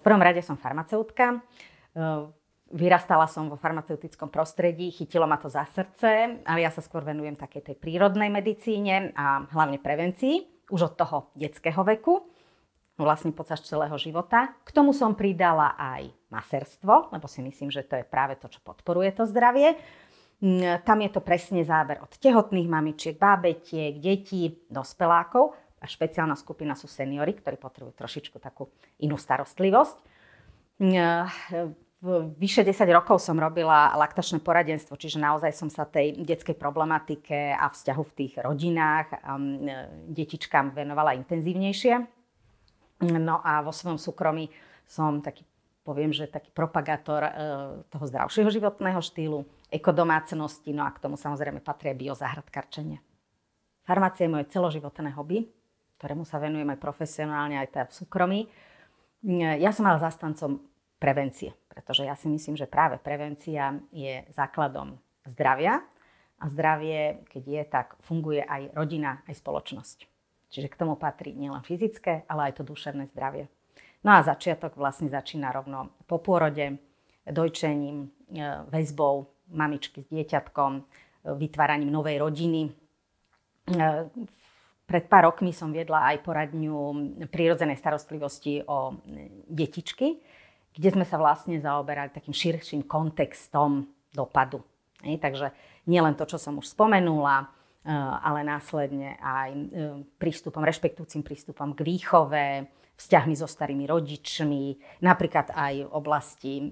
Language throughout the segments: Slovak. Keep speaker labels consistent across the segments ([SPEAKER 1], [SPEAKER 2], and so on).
[SPEAKER 1] V prvom rade som farmaceutka. Ehm, vyrastala som vo farmaceutickom prostredí, chytilo ma to za srdce, ale ja sa skôr venujem takej tej prírodnej medicíne a hlavne prevencii, už od toho detského veku, vlastne počas celého života. K tomu som pridala aj maserstvo, lebo si myslím, že to je práve to, čo podporuje to zdravie. Tam je to presne záber od tehotných mamičiek, bábetiek, detí, dospelákov a špeciálna skupina sú seniory, ktorí potrebujú trošičku takú inú starostlivosť. Hm, e, vyše 10 rokov som robila laktačné poradenstvo, čiže naozaj som sa tej detskej problematike a vzťahu v tých rodinách um, detičkám venovala intenzívnejšie. No a vo svojom súkromí som taký, poviem, že taký propagátor e, toho zdravšieho životného štýlu, ekodomácnosti, no a k tomu samozrejme patrí aj biozáhradkarčenie. Farmácia je moje celoživotné hobby, ktorému sa venujem aj profesionálne, aj teda v súkromí. Ja som ale zastancom prevencie, pretože ja si myslím, že práve prevencia je základom zdravia a zdravie, keď je, tak funguje aj rodina, aj spoločnosť. Čiže k tomu patrí nielen fyzické, ale aj to duševné zdravie. No a začiatok vlastne začína rovno po pôrode, dojčením, e, väzbou mamičky s dieťatkom, e, vytváraním novej rodiny, e, pred pár rokmi som viedla aj poradňu prírodzenej starostlivosti o detičky, kde sme sa vlastne zaoberali takým širším kontextom dopadu. Hej, takže nielen to, čo som už spomenula, e, ale následne aj e, prístupom, rešpektujúcim prístupom k výchove, vzťahmi so starými rodičmi, napríklad aj v oblasti e,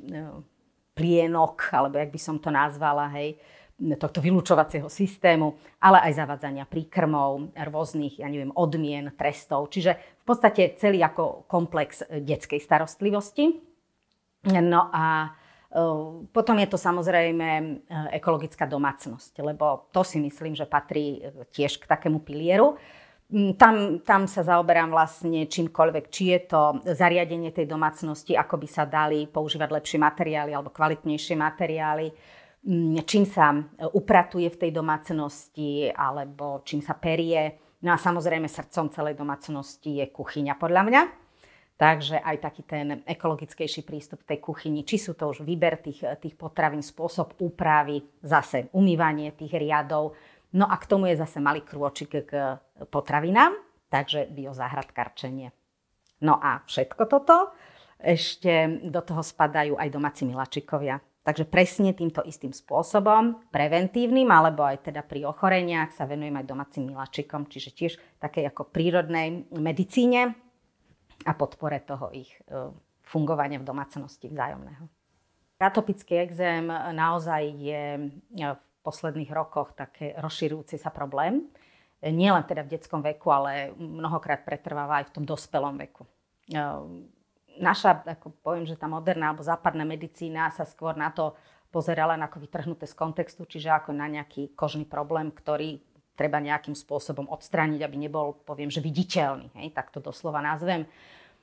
[SPEAKER 1] plienok, alebo jak by som to nazvala, hej, tohto vylúčovacieho systému, ale aj zavadzania príkrmov, rôznych, ja neviem, odmien, trestov. Čiže v podstate celý ako komplex e, detskej starostlivosti. No a e, potom je to samozrejme e, ekologická domácnosť, lebo to si myslím, že patrí tiež k takému pilieru. Mm, tam, tam sa zaoberám vlastne čímkoľvek, či je to zariadenie tej domácnosti, ako by sa dali používať lepšie materiály alebo kvalitnejšie materiály Mm, čím sa e, upratuje v tej domácnosti alebo čím sa perie. No a samozrejme srdcom celej domácnosti je kuchyňa podľa mňa. Takže aj taký ten ekologickejší prístup k tej kuchyni, či sú to už výber tých, e, tých potravín, spôsob úpravy, zase umývanie tých riadov. No a k tomu je zase malý krôčik k potravinám, takže biozahradkarčenie. No a všetko toto ešte do toho spadajú aj domáci miláčikovia. Takže presne týmto istým spôsobom, preventívnym alebo aj teda pri ochoreniach sa venujem aj domácim miláčikom, čiže tiež také ako prírodnej medicíne a podpore toho ich e, fungovania v domácnosti vzájomného. Atopický exém naozaj je e, v posledných rokoch také rozširujúci sa problém. E, nielen teda v detskom veku, ale mnohokrát pretrváva aj v tom dospelom veku naša, ako poviem, že tá moderná alebo západná medicína sa skôr na to pozerala ako vytrhnuté z kontextu, čiže ako na nejaký kožný problém, ktorý treba nejakým spôsobom odstrániť, aby nebol, poviem, že viditeľný. Hej, tak to doslova nazvem.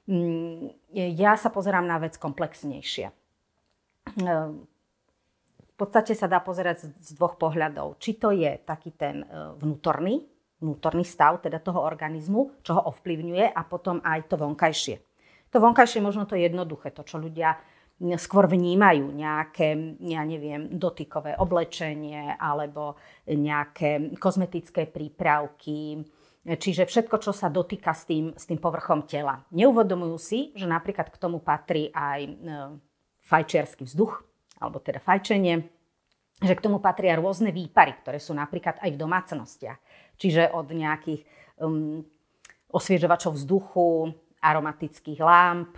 [SPEAKER 1] Mm, ja sa pozerám na vec komplexnejšie. Ehm, v podstate sa dá pozerať z dvoch pohľadov. Či to je taký ten e, vnútorný, vnútorný stav teda toho organizmu, čo ho ovplyvňuje a potom aj to vonkajšie. To vonkajšie je možno to jednoduché, to, čo ľudia skôr vnímajú nejaké, ja neviem, dotykové oblečenie alebo nejaké kozmetické prípravky, Čiže všetko, čo sa dotýka s tým, s tým povrchom tela. Neuvodomujú si, že napríklad k tomu patrí aj fajčiarsky vzduch, alebo teda fajčenie, že k tomu patria rôzne výpary, ktoré sú napríklad aj v domácnostiach. Čiže od nejakých um, osviežovačov vzduchu, aromatických lámp,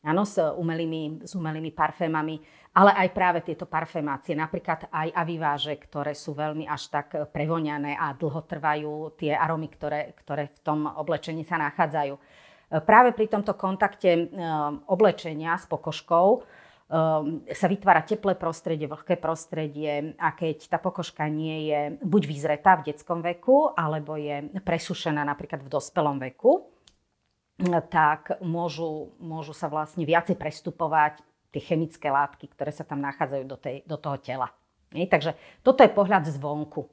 [SPEAKER 1] áno, s umelými, s umelými parfémami, ale aj práve tieto parfémácie, napríklad aj aviváže, ktoré sú veľmi až tak prevoňané a dlho trvajú tie aromy, ktoré, ktoré v tom oblečení sa nachádzajú. Práve pri tomto kontakte e, oblečenia s pokožkou e, sa vytvára teplé prostredie, vlhké prostredie a keď tá pokožka nie je buď vyzretá v detskom veku, alebo je presušená napríklad v dospelom veku, tak môžu, môžu sa vlastne viacej prestupovať tie chemické látky, ktoré sa tam nachádzajú do, tej, do toho tela. Hej, takže toto je pohľad zvonku. E,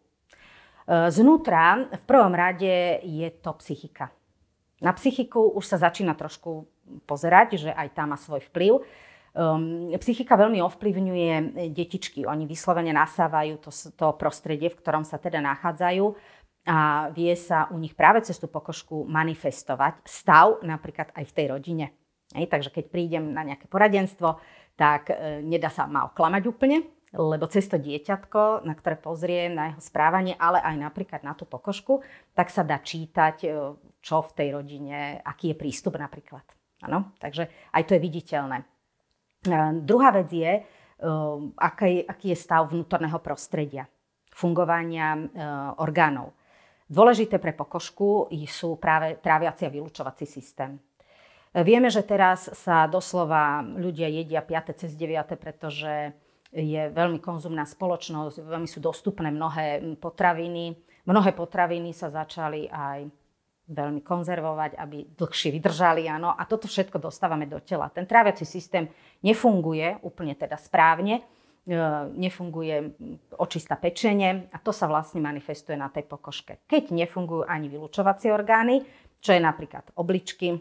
[SPEAKER 1] znútra v prvom rade je to psychika. Na psychiku už sa začína trošku pozerať, že aj tá má svoj vplyv. Um, psychika veľmi ovplyvňuje detičky. Oni vyslovene nasávajú to, to prostredie, v ktorom sa teda nachádzajú a vie sa u nich práve cez tú pokožku manifestovať stav napríklad aj v tej rodine. Hej, takže keď prídem na nejaké poradenstvo, tak e, nedá sa ma oklamať úplne, lebo cez to dieťatko, na ktoré pozriem, na jeho správanie, ale aj napríklad na tú pokožku, tak sa dá čítať, e, čo v tej rodine, aký je prístup napríklad. Ano? Takže aj to je viditeľné. E, druhá vec je, e, aký, aký je stav vnútorného prostredia, fungovania orgánov. Dôležité pre pokožku sú práve tráviaci a vylúčovací systém. Vieme, že teraz sa doslova ľudia jedia 5. cez 9., pretože je veľmi konzumná spoločnosť, veľmi sú dostupné mnohé potraviny. Mnohé potraviny sa začali aj veľmi konzervovať, aby dlhšie vydržali, áno. A toto všetko dostávame do tela. Ten tráviaci systém nefunguje úplne teda správne E, nefunguje očista pečenie a to sa vlastne manifestuje na tej pokožke. Keď nefungujú ani vylúčovacie orgány, čo je napríklad obličky,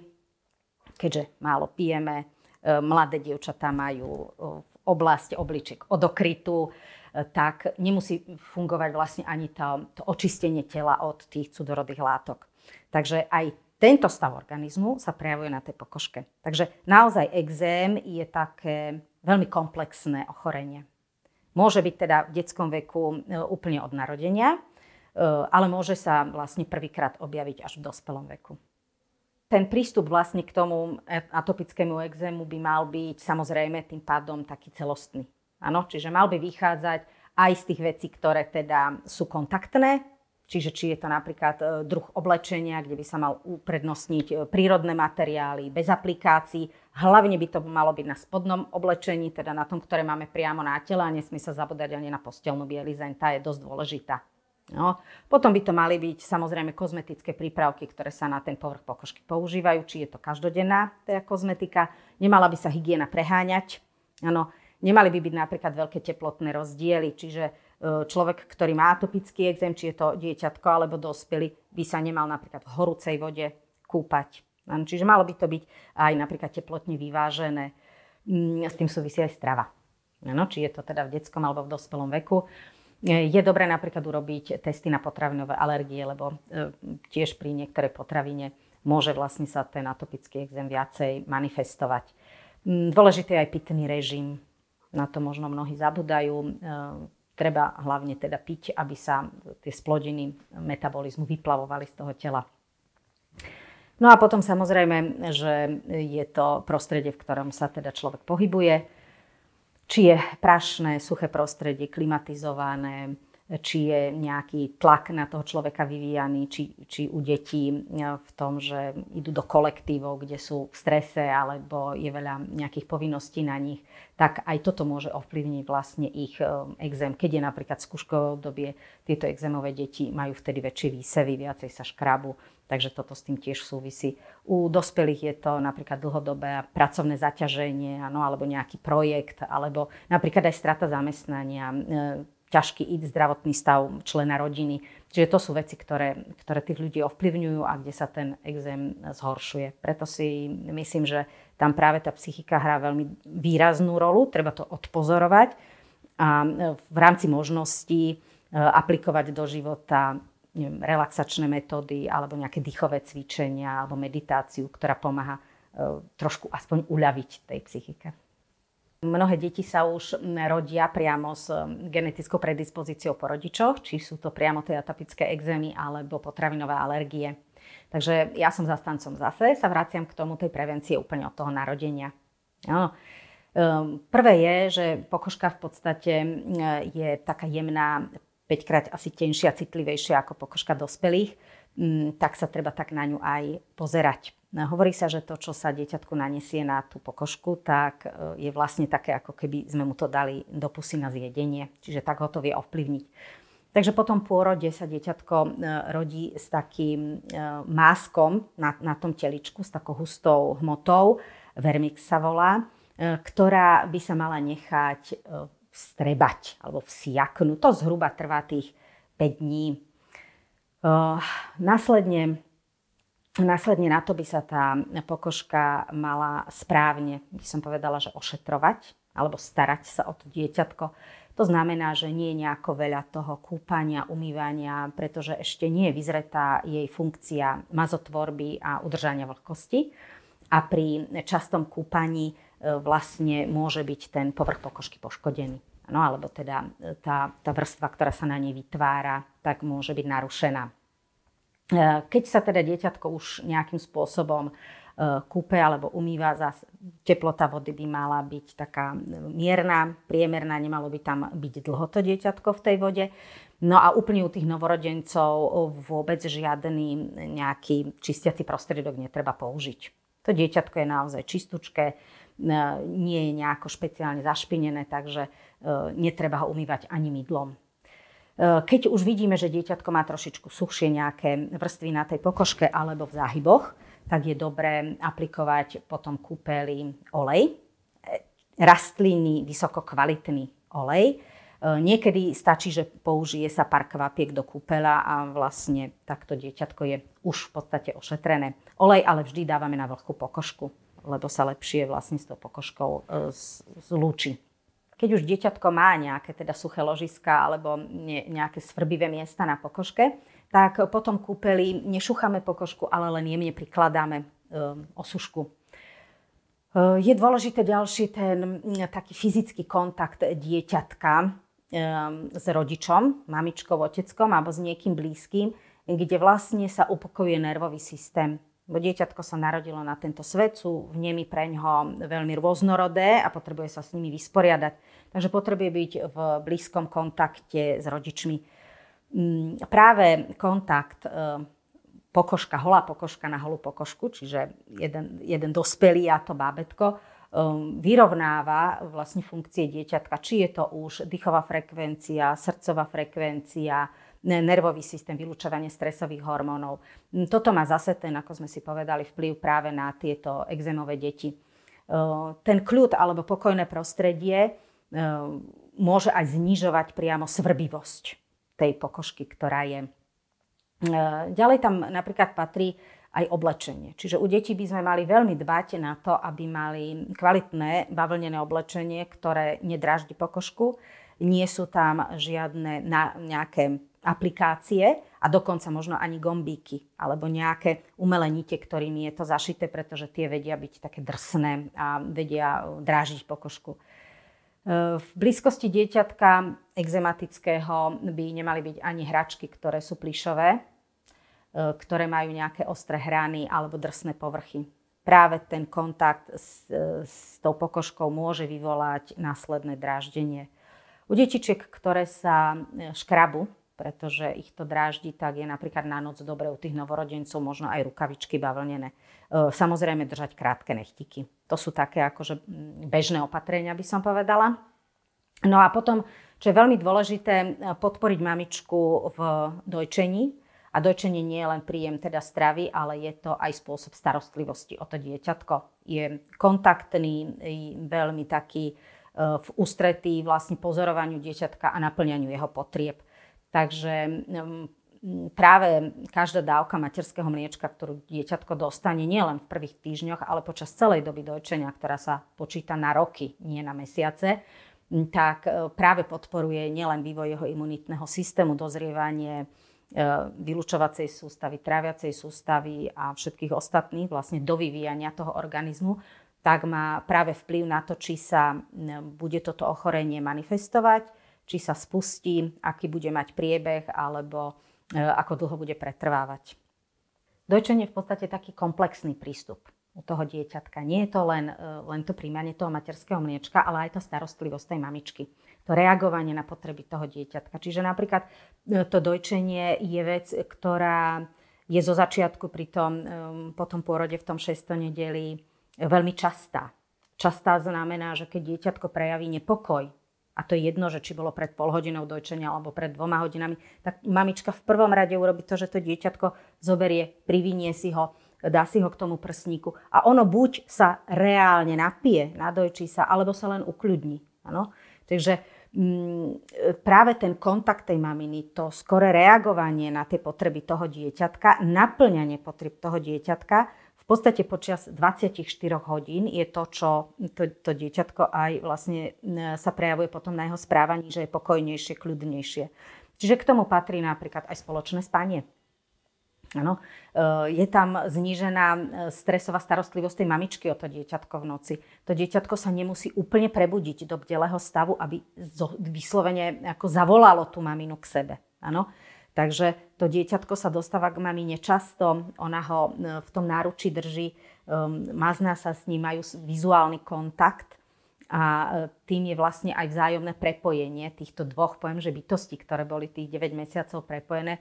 [SPEAKER 1] keďže málo pijeme, e, mladé dievčatá majú e, v oblasti obličiek odokrytú, tak nemusí fungovať vlastne ani to, to očistenie tela od tých cudorodých látok. Takže aj tento stav organizmu sa prejavuje na tej pokožke. Takže naozaj exém je také veľmi komplexné ochorenie. Môže byť teda v detskom veku e, úplne od narodenia, e, ale môže sa vlastne prvýkrát objaviť až v dospelom veku. Ten prístup vlastne k tomu e, atopickému exému by mal byť samozrejme tým pádom taký celostný. Áno, čiže mal by vychádzať aj z tých vecí, ktoré teda sú kontaktné, Čiže či je to napríklad e, druh oblečenia, kde by sa mal uprednostniť e, prírodné materiály bez aplikácií. Hlavne by to malo byť na spodnom oblečení, teda na tom, ktoré máme priamo na tele a nesmie sa zabúdať ani na postelnú bielizeň. Tá je dosť dôležitá. No. Potom by to mali byť samozrejme kozmetické prípravky, ktoré sa na ten povrch pokožky používajú, či je to každodenná teda kozmetika. Nemala by sa hygiena preháňať. Ano. Nemali by byť napríklad veľké teplotné rozdiely, čiže E, človek, ktorý má atopický exém, či je to dieťatko alebo dospelý, by sa nemal napríklad v horúcej vode kúpať. Čiže malo by to byť aj napríklad teplotne vyvážené. Mm, s tým súvisí aj strava. No, či je to teda v detskom alebo v dospelom veku. E, je dobré napríklad urobiť testy na potravinové alergie, lebo e, tiež pri niektorej potravine môže vlastne sa ten atopický exém viacej manifestovať. Mm, dôležitý je aj pitný režim. Na to možno mnohí zabudajú treba hlavne teda piť, aby sa tie splodiny metabolizmu vyplavovali z toho tela. No a potom samozrejme, že je to prostredie, v ktorom sa teda človek pohybuje, či je prašné, suché prostredie, klimatizované, či je nejaký tlak na toho človeka vyvíjaný, či, či u detí e, v tom, že idú do kolektívov, kde sú v strese alebo je veľa nejakých povinností na nich, tak aj toto môže ovplyvniť vlastne ich e, exém. Keď je napríklad skúškové obdobie, tieto exémové deti majú vtedy väčšie výsevy, viacej sa škrabu, takže toto s tým tiež súvisí. U dospelých je to napríklad dlhodobé pracovné zaťaženie, ano, alebo nejaký projekt, alebo napríklad aj strata zamestnania e, ťažký id, zdravotný stav člena rodiny. Čiže to sú veci, ktoré, ktoré tých ľudí ovplyvňujú a kde sa ten exém zhoršuje. Preto si myslím, že tam práve tá psychika hrá veľmi výraznú rolu, treba to odpozorovať a v rámci možností e, aplikovať do života neviem, relaxačné metódy alebo nejaké dýchové cvičenia alebo meditáciu, ktorá pomáha e, trošku aspoň uľaviť tej psychike. Mnohé deti sa už rodia priamo s genetickou predispozíciou po rodičoch, či sú to priamo tie atopické exémy alebo potravinové alergie. Takže ja som zastancom zase, sa vraciam k tomu tej prevencie úplne od toho narodenia. No. Prvé je, že pokožka v podstate je taká jemná, 5 krát asi tenšia, citlivejšia ako pokožka dospelých, tak sa treba tak na ňu aj pozerať. No, hovorí sa, že to, čo sa dieťatku nanesie na tú pokožku, tak e, je vlastne také, ako keby sme mu to dali do pusy na zjedenie. Čiže tak ho to vie ovplyvniť. Takže po tom pôrode sa dieťatko e, rodí s takým e, máskom na, na tom teličku, s takou hustou hmotou, vermix sa volá, ktorá by sa mala nechať vstrebať alebo vsiaknúť. To zhruba trvá tých 5 dní. Následne Následne na to by sa tá pokožka mala správne, by som povedala, že ošetrovať alebo starať sa o to dieťatko. To znamená, že nie je nejako veľa toho kúpania, umývania, pretože ešte nie je vyzretá jej funkcia mazotvorby a udržania vlhkosti. A pri častom kúpaní e, vlastne môže byť ten povrch pokožky poškodený. No alebo teda e, tá, tá vrstva, ktorá sa na nej vytvára, tak môže byť narušená. Eh, keď sa teda dieťatko už nejakým spôsobom eh, kúpe alebo umýva, teplota vody by mala byť taká eh, mierna, priemerná, nemalo by tam byť dlho to dieťatko v tej vode. No a úplne u tých novorodencov vôbec žiadny nejaký čistiaci prostriedok netreba použiť. To dieťatko je naozaj čistúčke, nie je nejako špeciálne zašpinené, takže netreba ho umývať ani mydlom. Eh, keď už vidíme, že dieťatko má trošičku suchšie nejaké vrstvy na tej pokožke alebo v záhyboch, tak je dobré aplikovať potom kúpeli olej, eh, rastlinný, vysokokvalitný olej. Eh, niekedy stačí, že použije sa pár kvapiek do kúpeľa a vlastne takto dieťatko je už v podstate ošetrené. Olej ale vždy dávame na vlhkú pokožku, lebo sa lepšie vlastne s tou pokožkou zlúči keď už dieťatko má nejaké teda suché ložiska alebo nejaké svrbivé miesta na pokožke, tak potom kúpeli nešúchame pokožku, ale len jemne prikladáme eh, osušku. Eh, je dôležité ďalší ten mm, taký fyzický kontakt dieťatka eh, s rodičom, mamičkou, oteckom alebo s niekým blízkym, kde vlastne sa upokojuje nervový systém. Bo dieťatko sa narodilo na tento svet, sú vnemy pre ňoho veľmi rôznorodé a potrebuje sa s nimi vysporiadať. Takže potrebuje byť v blízkom kontakte s rodičmi. Mm, práve kontakt e, pokožka, holá pokožka na holú pokožku, čiže jeden, jeden dospelý a to bábetko, e, vyrovnáva vlastne funkcie dieťatka, či je to už dýchová frekvencia, srdcová frekvencia, nervový systém, vylúčovanie stresových hormónov. Mm, toto má zase ten, ako sme si povedali, vplyv práve na tieto exémové deti. E, ten kľud alebo pokojné prostredie Ehm, môže aj znižovať priamo svrbivosť tej pokožky, ktorá je. Ehm, ďalej tam napríklad patrí aj oblečenie. Čiže u detí by sme mali veľmi dbať na to, aby mali kvalitné bavlnené oblečenie, ktoré nedráždi pokožku. Nie sú tam žiadne na, nejaké aplikácie a dokonca možno ani gombíky alebo nejaké umelenite, ktorými je to zašité, pretože tie vedia byť také drsné a vedia drážiť pokožku. E, v blízkosti dieťatka exematického by nemali byť ani hračky, ktoré sú plišové, e, ktoré majú nejaké ostré hrany alebo drsné povrchy. Práve ten kontakt s, e, s tou pokožkou môže vyvolať následné dráždenie. U detičiek, ktoré sa škrabu, pretože ich to dráždi, tak je napríklad na noc dobre u tých novorodencov možno aj rukavičky bavlnené. Samozrejme držať krátke nechtiky. To sú také akože mm, bežné opatrenia, by som povedala. No a potom, čo je veľmi dôležité, e, podporiť mamičku v dojčení. A dojčenie nie je len príjem teda stravy, ale je to aj spôsob starostlivosti o to dieťatko. Je kontaktný, je veľmi taký e, v ústretí vlastne pozorovaniu dieťatka a naplňaniu jeho potrieb. Takže mm, práve každá dávka materského mliečka, ktorú dieťatko dostane nielen v prvých týždňoch, ale počas celej doby dojčenia, ktorá sa počíta na roky, nie na mesiace, tak e, práve podporuje nielen vývoj jeho imunitného systému, dozrievanie e, vylúčovacej sústavy, tráviacej sústavy a všetkých ostatných, vlastne do vyvíjania toho organizmu, tak má práve vplyv na to, či sa bude toto ochorenie manifestovať, či sa spustí, aký bude mať priebeh, alebo E, ako dlho bude pretrvávať. Dojčenie je v podstate taký komplexný prístup u toho dieťatka. Nie je to len, e, len to príjmanie toho materského mliečka, ale aj tá starostlivosť tej mamičky. To reagovanie na potreby toho dieťatka. Čiže napríklad e, to dojčenie je vec, ktorá je zo začiatku pri tom, po tom pôrode v tom 6. nedeli veľmi častá. Častá znamená, že keď dieťatko prejaví nepokoj a to je jedno, že či bolo pred pol hodinou dojčenia alebo pred dvoma hodinami, tak mamička v prvom rade urobi to, že to dieťatko zoberie, privinie si ho, dá si ho k tomu prsníku. A ono buď sa reálne napije, nadojčí sa, alebo sa len ukľudní. Ano? Takže m, mm, práve ten kontakt tej maminy, to skore reagovanie na tie potreby toho dieťatka, naplňanie potreb toho dieťatka, podstate počas 24 hodín je to, čo to, to dieťatko aj vlastne e, sa prejavuje potom na jeho správaní, že je pokojnejšie, kľudnejšie. Čiže k tomu patrí napríklad aj spoločné spanie. Ano. E, je tam znížená e, stresová starostlivosť tej mamičky o to dieťatko v noci. To dieťatko sa nemusí úplne prebudiť do bdelého stavu, aby vyslovene ako zavolalo tú maminu k sebe. Ano. Takže to dieťatko sa dostáva k mamine často, ona ho e, v tom náruči drží, um, mazná sa s ním, majú vizuálny kontakt a e, tým je vlastne aj vzájomné prepojenie týchto dvoch, poviem, že bytostí, ktoré boli tých 9 mesiacov prepojené, e,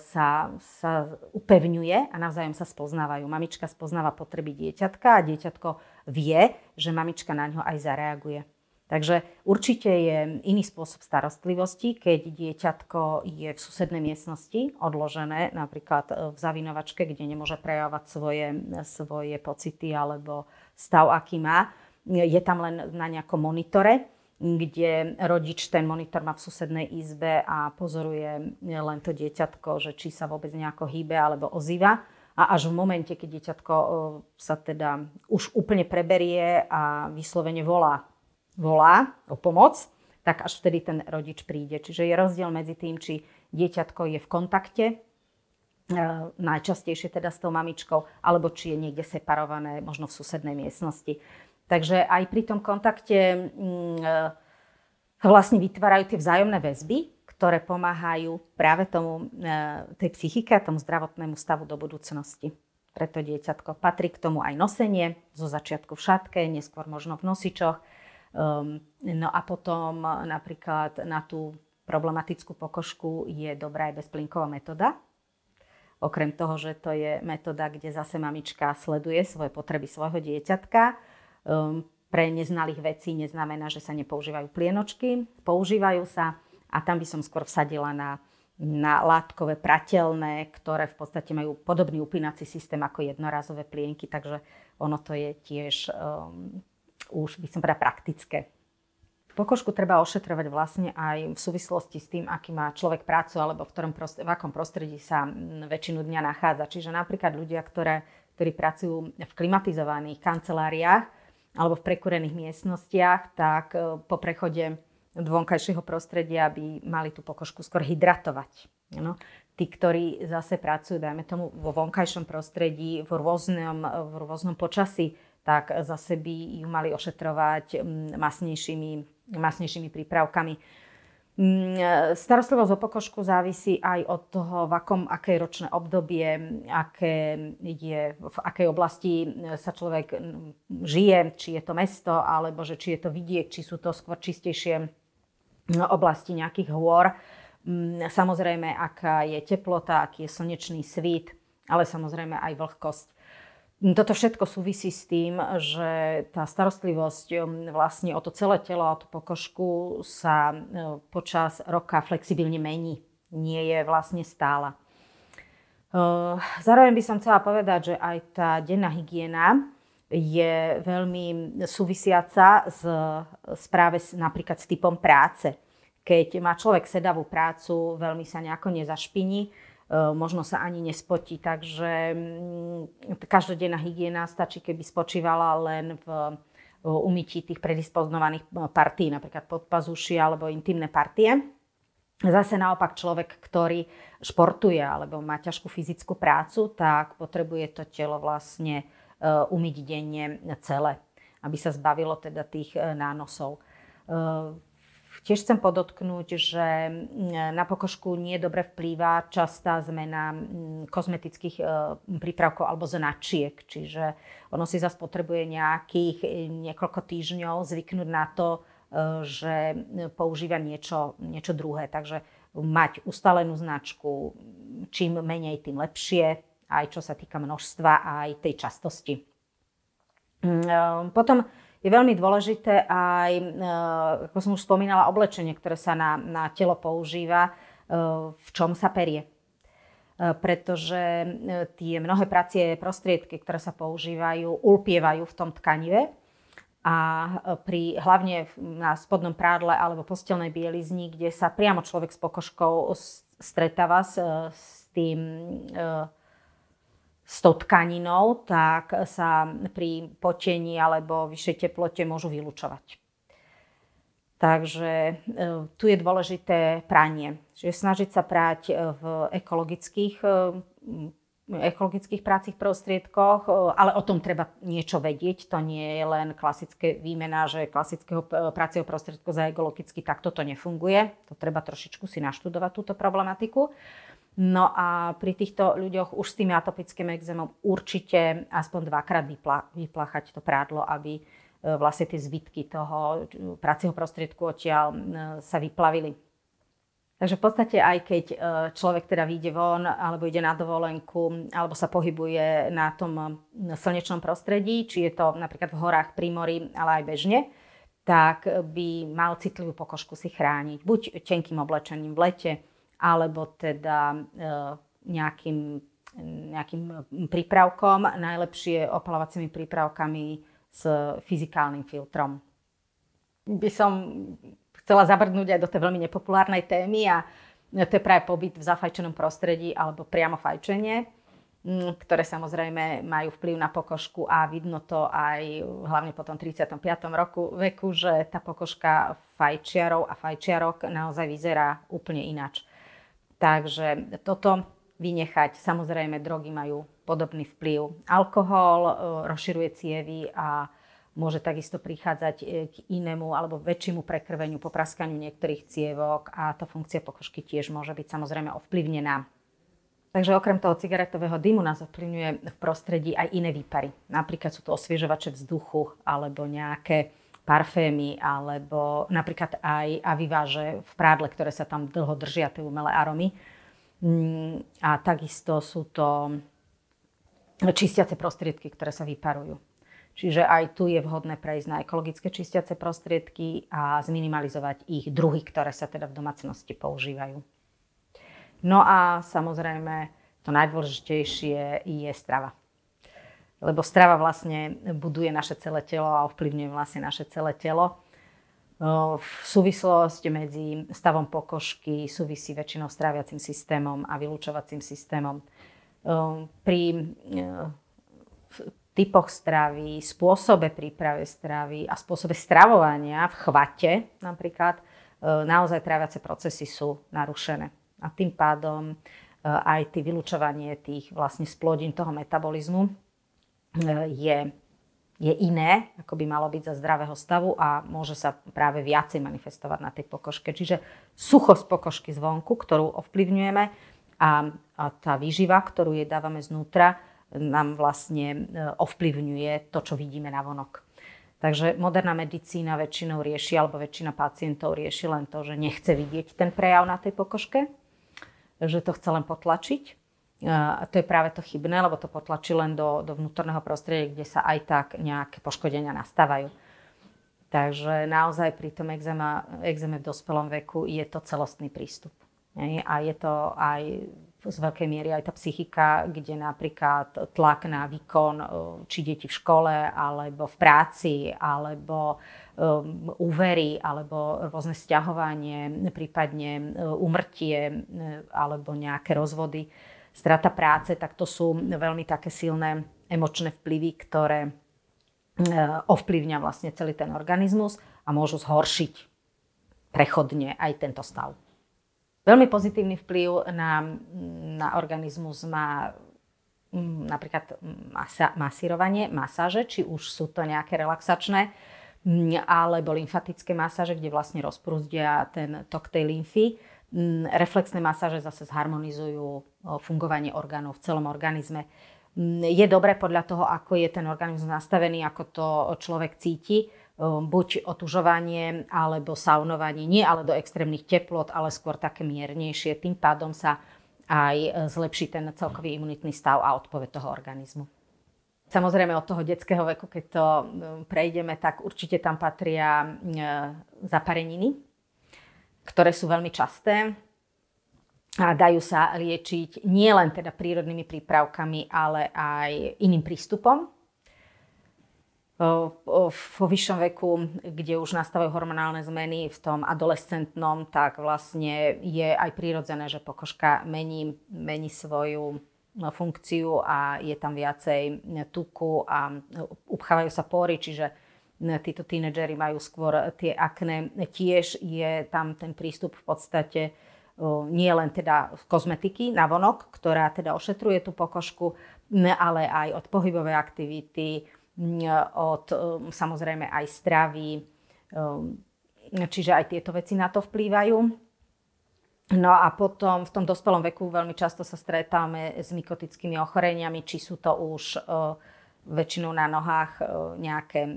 [SPEAKER 1] sa, sa upevňuje a navzájom sa spoznávajú. Mamička spoznáva potreby dieťatka a dieťatko vie, že mamička na ňo aj zareaguje. Takže určite je iný spôsob starostlivosti, keď dieťatko je v susednej miestnosti odložené, napríklad e, v zavinovačke, kde nemôže prejavovať svoje, svoje pocity alebo stav, aký má. Je tam len na nejakom monitore, kde rodič ten monitor má v susednej izbe a pozoruje len to dieťatko, že či sa vôbec nejako hýbe alebo ozýva. A až v momente, keď dieťatko e, sa teda už úplne preberie a vyslovene volá volá o pomoc, tak až vtedy ten rodič príde. Čiže je rozdiel medzi tým, či dieťatko je v kontakte, e, najčastejšie teda s tou mamičkou, alebo či je niekde separované, možno v susednej miestnosti. Takže aj pri tom kontakte mm, e, vlastne vytvárajú tie vzájomné väzby, ktoré pomáhajú práve tomu, e, tej psychike a tomu zdravotnému stavu do budúcnosti preto dieťatko patrí k tomu aj nosenie, zo začiatku v šatke, neskôr možno v nosičoch, Um, no a potom eh, napríklad na tú problematickú pokožku je dobrá aj bezplinková metóda. Okrem toho, že to je metóda, kde zase mamička sleduje svoje potreby svojho dieťatka. Um, pre neznalých vecí neznamená, že sa nepoužívajú plienočky, používajú sa a tam by som skôr vsadila na, na látkové pratelné, ktoré v podstate majú podobný upínací systém ako jednorazové plienky, takže ono to je tiež um, už by som povedala praktické. Pokožku treba ošetrovať vlastne aj v súvislosti s tým, aký má človek prácu alebo v, ktorom prostredí, v akom prostredí sa mm, väčšinu dňa nachádza. Čiže napríklad ľudia, ktoré, ktorí pracujú v klimatizovaných kanceláriách alebo v prekurených miestnostiach, tak e, po prechode do vonkajšieho prostredia by mali tú pokožku skôr hydratovať. No? tí, ktorí zase pracujú, dajme tomu, vo vonkajšom prostredí, v rôznom, v rôznom počasí, tak zase by ju mali ošetrovať mm, masnejšími, masnejšími prípravkami. Mm, starostlivosť o pokožku závisí aj od toho, v akom, aké je ročné obdobie, aké je, v akej oblasti e, sa človek mm, žije, či je to mesto, alebo že či je to vidiek, či sú to skôr čistejšie oblasti nejakých hôr. Samozrejme, aká je teplota, aký je slnečný svit, ale samozrejme aj vlhkosť. Toto všetko súvisí s tým, že tá starostlivosť um, vlastne o to celé telo, o tú pokožku sa um, počas roka flexibilne mení. Nie je vlastne stála. Uh, zároveň by som chcela povedať, že aj tá denná hygiena je veľmi súvisiaca s, s práve napríklad s typom práce. Keď má človek sedavú prácu, veľmi sa nejako nezašpiní, Eh, možno sa ani nespotí. Takže mm, každodenná hygiena stačí, keby spočívala len v eh, umytí tých predispoznovaných eh, partí, napríklad podpazuši alebo intimné partie. Zase naopak človek, ktorý športuje alebo má ťažkú fyzickú prácu, tak potrebuje to telo vlastne umyť denne celé, aby sa zbavilo teda tých nánosov. Tiež chcem podotknúť, že mm, na pokožku nie dobre vplýva častá zmena mm, kozmetických e, prípravkov alebo značiek, čiže ono si zase potrebuje nejakých e, niekoľko týždňov zvyknúť na to, e, že používa niečo, niečo druhé. Takže mať ustalenú značku, čím menej, tým lepšie, aj čo sa týka množstva, aj tej častosti. Mm, potom je veľmi dôležité aj, e, ako som už spomínala, oblečenie, ktoré sa na, na telo používa, e, v čom sa perie. E, pretože tie mnohé pracie prostriedky, ktoré sa používajú, ulpievajú v tom tkanive a pri, hlavne na spodnom prádle alebo postelnej bielizni, kde sa priamo človek s pokožkou stretáva s, s tým s tou tkaninou, tak sa pri potení alebo vyššej teplote môžu vylúčovať. Takže e, tu je dôležité pranie. Čiže snažiť sa prať e, v ekologických, e, ekologických prácich prostriedkoch, ale o tom treba niečo vedieť. To nie je len klasické výmena, že klasického práceho prostriedku za ekologicky, takto to nefunguje. To treba trošičku si naštudovať túto problematiku. No a pri týchto ľuďoch už s tým atopickým exémom určite aspoň dvakrát vyplachať to prádlo, aby e, vlastne tie zbytky toho e, pracieho prostriedku odtiaľ e, sa vyplavili. Takže v podstate aj keď človek teda vyjde von, alebo ide na dovolenku, alebo sa pohybuje na tom slnečnom prostredí, či je to napríklad v horách, pri mori, ale aj bežne, tak by mal citlivú pokožku si chrániť. Buď tenkým oblečením v lete, alebo teda eh, nejakým, nejakým prípravkom, najlepšie opalovacími prípravkami s fyzikálnym filtrom. By som chcela zabrnúť aj do tej veľmi nepopulárnej témy a to je práve pobyt v zafajčenom prostredí alebo priamo fajčenie, mm, ktoré samozrejme majú vplyv na pokožku a vidno to aj hlavne po tom 35. roku veku, že tá pokožka fajčiarov a fajčiarok naozaj vyzerá úplne inač. Takže toto vynechať. Samozrejme, drogy majú podobný vplyv. Alkohol e, rozširuje cievy a môže takisto prichádzať e, k inému alebo väčšiemu prekrveniu, popraskaniu niektorých cievok a tá funkcia pokožky tiež môže byť samozrejme ovplyvnená. Takže okrem toho cigaretového dymu nás ovplyvňuje v prostredí aj iné výpary. Napríklad sú to osviežovače vzduchu alebo nejaké parfémy alebo napríklad aj aviváže v prádle, ktoré sa tam dlho držia, tie umelé aromy. Mm, a takisto sú to čistiace prostriedky, ktoré sa vyparujú. Čiže aj tu je vhodné prejsť na ekologické čistiace prostriedky a zminimalizovať ich druhy, ktoré sa teda v domácnosti používajú. No a samozrejme to najdôležitejšie je strava lebo strava vlastne buduje naše celé telo a ovplyvňuje vlastne naše celé telo. V Súvislosť medzi stavom pokožky súvisí väčšinou s tráviacim systémom a vylúčovacím systémom. Pri e, typoch stravy, spôsobe príprave stravy a spôsobe stravovania v chvate napríklad, e, naozaj tráviace procesy sú narušené. A tým pádom e, aj ty vylúčovanie tých vlastne splodín toho metabolizmu je, je iné, ako by malo byť za zdravého stavu a môže sa práve viacej manifestovať na tej pokožke. Čiže suchosť pokožky zvonku, ktorú ovplyvňujeme a, a tá výživa, ktorú jej dávame znútra, nám vlastne e, ovplyvňuje to, čo vidíme na vonok. Takže moderná medicína väčšinou rieši, alebo väčšina pacientov rieši len to, že nechce vidieť ten prejav na tej pokožke, že to chce len potlačiť a to je práve to chybné, lebo to potlačí len do, do vnútorného prostredia, kde sa aj tak nejaké poškodenia nastávajú. Takže naozaj pri tom exéme, exéme v dospelom veku je to celostný prístup. A je to aj z veľkej miery aj tá psychika, kde napríklad tlak na výkon, e, či deti v škole, alebo v práci, alebo um, úvery, alebo rôzne stiahovanie, prípadne umrtie, e, alebo nejaké rozvody strata práce, tak to sú veľmi také silné emočné vplyvy, ktoré e, ovplyvňa vlastne celý ten organizmus a môžu zhoršiť prechodne aj tento stav. Veľmi pozitívny vplyv na, na organizmus má mm, napríklad mm, masa, masírovanie, masáže, či už sú to nejaké relaxačné, mm, alebo lymfatické masáže, kde vlastne rozprúzdia ten tok tej lymfy Reflexné masáže zase zharmonizujú fungovanie orgánov v celom organizme. Je dobre podľa toho, ako je ten organizmus nastavený, ako to človek cíti, buď otužovanie alebo saunovanie, nie ale do extrémnych teplot, ale skôr také miernejšie. Tým pádom sa aj e, zlepší ten celkový imunitný stav a odpoveď toho organizmu. Samozrejme od toho detského veku, keď to prejdeme, tak určite tam patria e, zapareniny, ktoré sú veľmi časté a dajú sa liečiť nielen teda prírodnými prípravkami, ale aj iným prístupom. Vo vyššom veku, kde už nastávajú hormonálne zmeny v tom adolescentnom, tak vlastne je aj prírodzené, že pokožka mení, mení svoju no, funkciu a je tam viacej tuku a upchávajú sa pory, čiže títo tínedžeri majú skôr tie akné. Tiež je tam ten prístup v podstate nie len teda v kozmetiky na vonok, ktorá teda ošetruje tú pokožku, ale aj od pohybovej aktivity, od samozrejme aj stravy, čiže aj tieto veci na to vplývajú. No a potom v tom dospelom veku veľmi často sa stretáme s mykotickými ochoreniami, či sú to už uh, väčšinou na nohách e, nejaké e,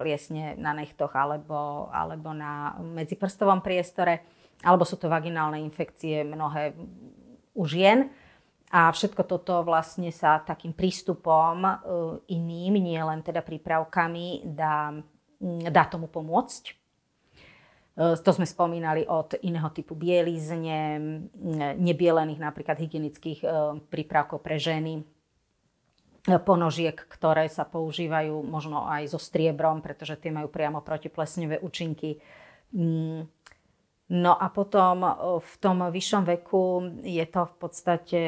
[SPEAKER 1] pliesne na nechtoch alebo, alebo na medziprstovom priestore, alebo sú to vaginálne infekcie mnohé u žien. A všetko toto vlastne sa takým prístupom e, iným, nie len teda prípravkami, dá, mm, dá tomu pomôcť. To sme spomínali od iného typu bielizne, nebielených napríklad hygienických prípravkov pre ženy, ponožiek, ktoré sa používajú možno aj so striebrom, pretože tie majú priamo protiplesňové účinky. Mm. No a potom e, v tom vyššom veku je to v podstate,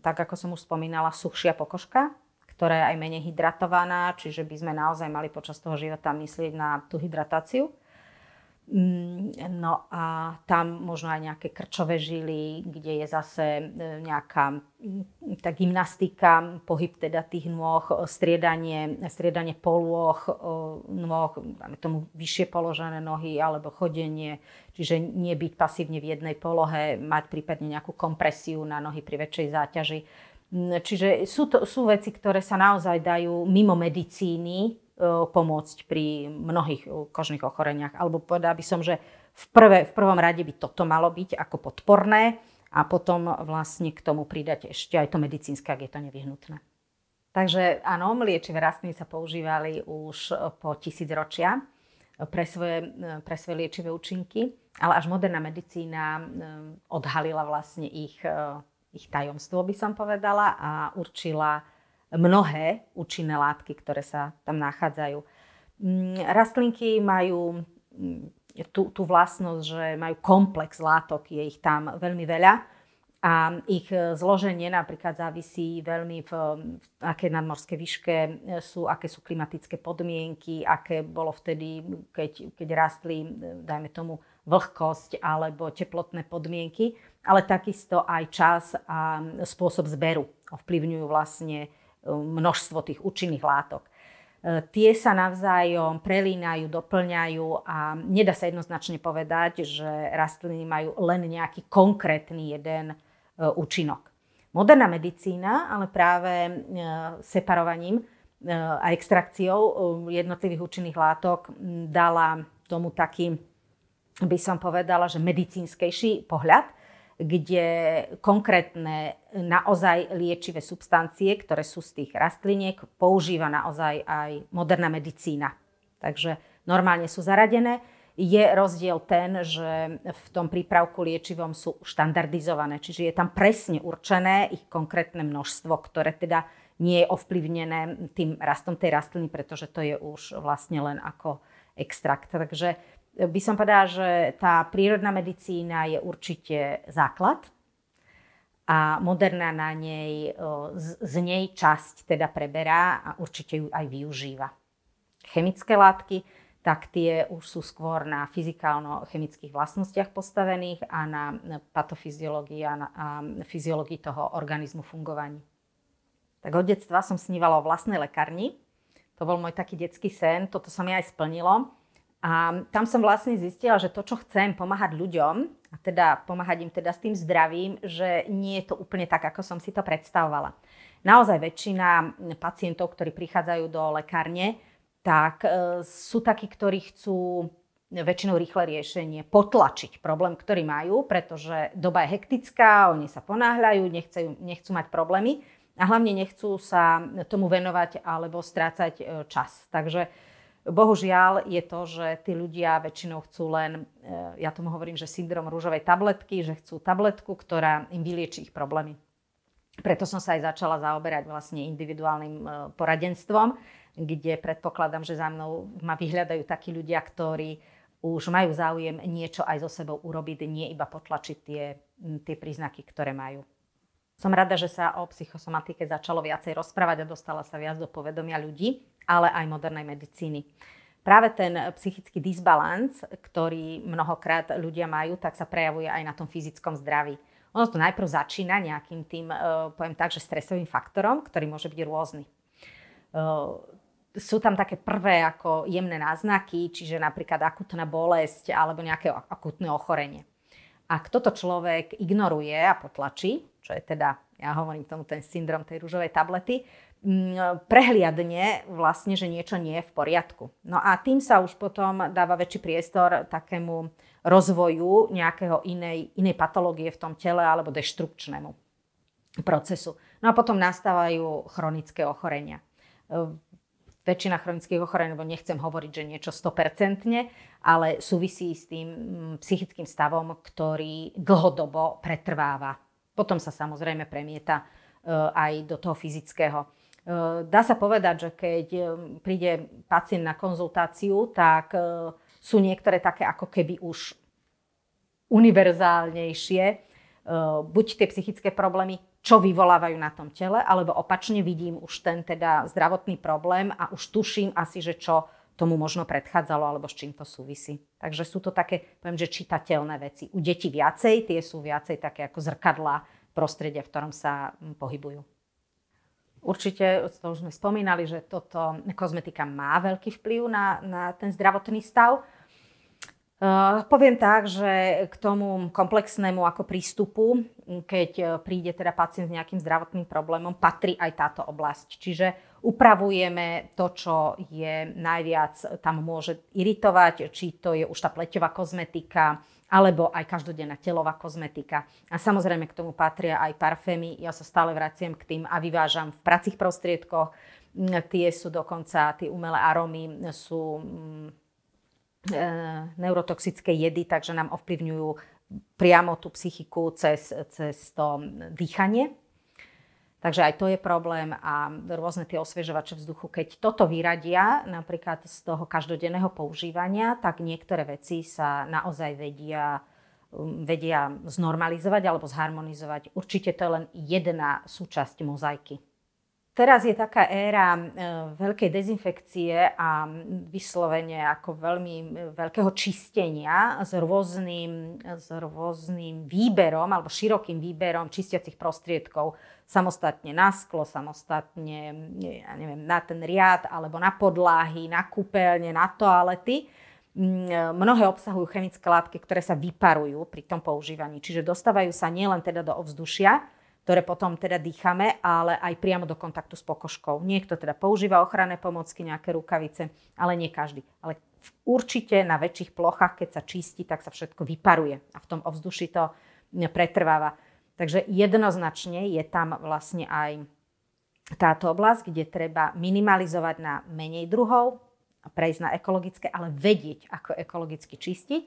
[SPEAKER 1] tak ako som už spomínala, suchšia pokožka, ktorá je aj menej hydratovaná, čiže by sme naozaj mali počas toho života myslieť na tú hydratáciu. Mm, no a tam možno aj nejaké krčové žily, kde je zase e, nejaká mm, tá gymnastika, pohyb teda tých nôh, e, striedanie, striedanie polôh, e, nôh, tomu vyššie položené nohy alebo chodenie, čiže nie byť pasívne v jednej polohe, mať prípadne nejakú kompresiu na nohy pri väčšej záťaži. Mm, čiže sú, to, sú veci, ktoré sa naozaj dajú mimo medicíny E, pomôcť pri mnohých e, kožných ochoreniach. Alebo povedala by som, že v, prvé, v prvom rade by toto malo byť ako podporné a potom vlastne k tomu pridať ešte aj to medicínske, ak je to nevyhnutné. Takže áno, liečivé rastliny sa používali už e, po tisíc ročia pre svoje, pre svoje liečivé účinky, ale až moderná medicína odhalila vlastne ich, ich tajomstvo, by som povedala, a určila
[SPEAKER 2] mnohé
[SPEAKER 1] účinné látky, ktoré sa tam nachádzajú. Mm, rastlinky majú mm, tú, tú vlastnosť, že majú komplex látok, je ich tam veľmi veľa a ich e, zloženie napríklad závisí veľmi v, v aké nadmorské výške e, sú, aké sú klimatické podmienky, aké bolo vtedy, keď, keď rastli, e, dajme tomu, vlhkosť alebo teplotné podmienky, ale takisto aj čas a spôsob zberu ovplyvňujú vlastne množstvo tých účinných látok. E, tie sa navzájom prelínajú, doplňajú a nedá sa jednoznačne povedať, že rastliny majú len nejaký konkrétny jeden e, účinok. Moderná medicína, ale práve e, separovaním a extrakciou jednotlivých účinných látok dala tomu taký, by som povedala, že medicínskejší pohľad kde konkrétne naozaj liečivé substancie, ktoré sú z tých rastliniek, používa naozaj aj moderná medicína. Takže normálne sú zaradené. Je rozdiel ten, že v tom prípravku liečivom sú štandardizované, čiže je tam presne určené ich konkrétne množstvo, ktoré teda nie je ovplyvnené tým rastom tej rastliny, pretože to je už vlastne len ako extrakt. Takže by som povedala, že tá prírodná medicína je určite základ a moderná na nej, z, z nej časť teda preberá a určite ju aj využíva. Chemické látky, tak tie už sú skôr na fyzikálno-chemických vlastnostiach postavených a na patofyziológii a, na, a fyziológii toho organizmu fungovaní. Tak od detstva som snívala o vlastnej lekárni. To bol môj taký detský sen, toto sa mi aj splnilo. A tam som vlastne zistila, že to, čo chcem, pomáhať ľuďom, a teda pomáhať im teda s tým zdravím, že nie je to úplne tak, ako som si to predstavovala. Naozaj väčšina pacientov, ktorí prichádzajú do lekárne, tak e, sú takí, ktorí chcú väčšinou rýchle riešenie, potlačiť problém, ktorý majú, pretože doba je hektická, oni sa ponáhľajú, nechcú, nechcú mať problémy a hlavne nechcú sa tomu venovať alebo strácať e, čas. Takže Bohužiaľ je to, že tí ľudia väčšinou chcú len, eh, ja tomu hovorím, že syndrom rúžovej tabletky, že chcú tabletku, ktorá im vylieči ich problémy. Preto som sa aj začala zaoberať vlastne individuálnym eh, poradenstvom, kde predpokladám, že za mnou ma vyhľadajú takí ľudia, ktorí už majú záujem niečo aj so sebou urobiť, nie iba potlačiť tie, tie príznaky, ktoré majú. Som rada, že sa o psychosomatike začalo viacej rozprávať a dostala sa viac do povedomia ľudí ale aj modernej medicíny. Práve ten psychický disbalans, ktorý mnohokrát ľudia majú, tak sa prejavuje aj na tom fyzickom zdraví. Ono to najprv začína nejakým tým, e, poviem tak, že stresovým faktorom, ktorý môže byť rôzny e, sú tam také prvé ako jemné náznaky, čiže napríklad akutná bolesť alebo nejaké akutné ochorenie. Ak toto človek ignoruje a potlačí, čo je teda, ja hovorím tomu ten syndrom tej rúžovej tablety, prehliadne vlastne, že niečo nie je v poriadku. No a tým sa už potom dáva väčší priestor takému rozvoju nejakého inej, inej patológie v tom tele alebo deštrukčnému procesu. No a potom nastávajú chronické ochorenia. E, väčšina chronických ochorení, lebo nechcem hovoriť, že niečo 100%, ale súvisí s tým psychickým stavom, ktorý dlhodobo pretrváva. Potom sa samozrejme premieta e, aj do toho fyzického. Eh, dá sa povedať, že keď eh, príde pacient na konzultáciu, tak eh, sú niektoré také ako keby už univerzálnejšie, buď tie psychické problémy, čo vyvolávajú na tom tele, alebo opačne vidím už ten teda zdravotný problém a už tuším asi, že čo tomu možno predchádzalo alebo s čím to súvisí. Takže sú to také, poviem, že čitateľné veci. U detí viacej, tie sú viacej také ako zrkadlá prostredia, v ktorom sa hm, pohybujú. Určite, to už sme spomínali, že toto kozmetika má veľký vplyv na, na ten zdravotný stav. Uh, poviem tak, že k tomu komplexnému ako prístupu, keď eh, príde teda pacient s nejakým zdravotným problémom, patrí aj táto oblasť. Čiže upravujeme to, čo je najviac tam môže iritovať, či to je už tá pleťová kozmetika, alebo aj každodenná telová kozmetika. A samozrejme k tomu patria aj parfémy. Ja sa stále vraciam k tým a vyvážam v pracích prostriedkoch. Mm, tie sú dokonca, tie umelé arómy sú mm, e, neurotoxické jedy, takže nám ovplyvňujú priamo tú psychiku cez, cez to dýchanie. Takže aj to je problém a rôzne tie osviežovače vzduchu, keď toto vyradia napríklad z toho každodenného používania, tak niektoré veci sa naozaj vedia, um, vedia znormalizovať alebo zharmonizovať. Určite to je len jedna súčasť mozaiky. Teraz je taká éra e, veľkej dezinfekcie a vyslovene ako veľmi veľkého čistenia s rôznym, s rôznym výberom alebo širokým výberom čistiacich prostriedkov. Samostatne na sklo, samostatne ja neviem, na ten riad alebo na podlahy, na kúpeľne, na toalety e, mnohé obsahujú chemické látky, ktoré sa vyparujú pri tom používaní. Čiže dostávajú sa nielen teda do ovzdušia, ktoré potom teda dýchame, ale aj priamo do kontaktu s pokožkou. Niekto teda používa ochranné pomocky, nejaké rukavice, ale nie každý. Ale určite na väčších plochách, keď sa čistí, tak sa všetko vyparuje a v tom ovzduši to pretrváva. Takže jednoznačne je tam vlastne aj táto oblasť, kde treba minimalizovať na menej druhov, prejsť na ekologické, ale vedieť, ako ekologicky čistiť.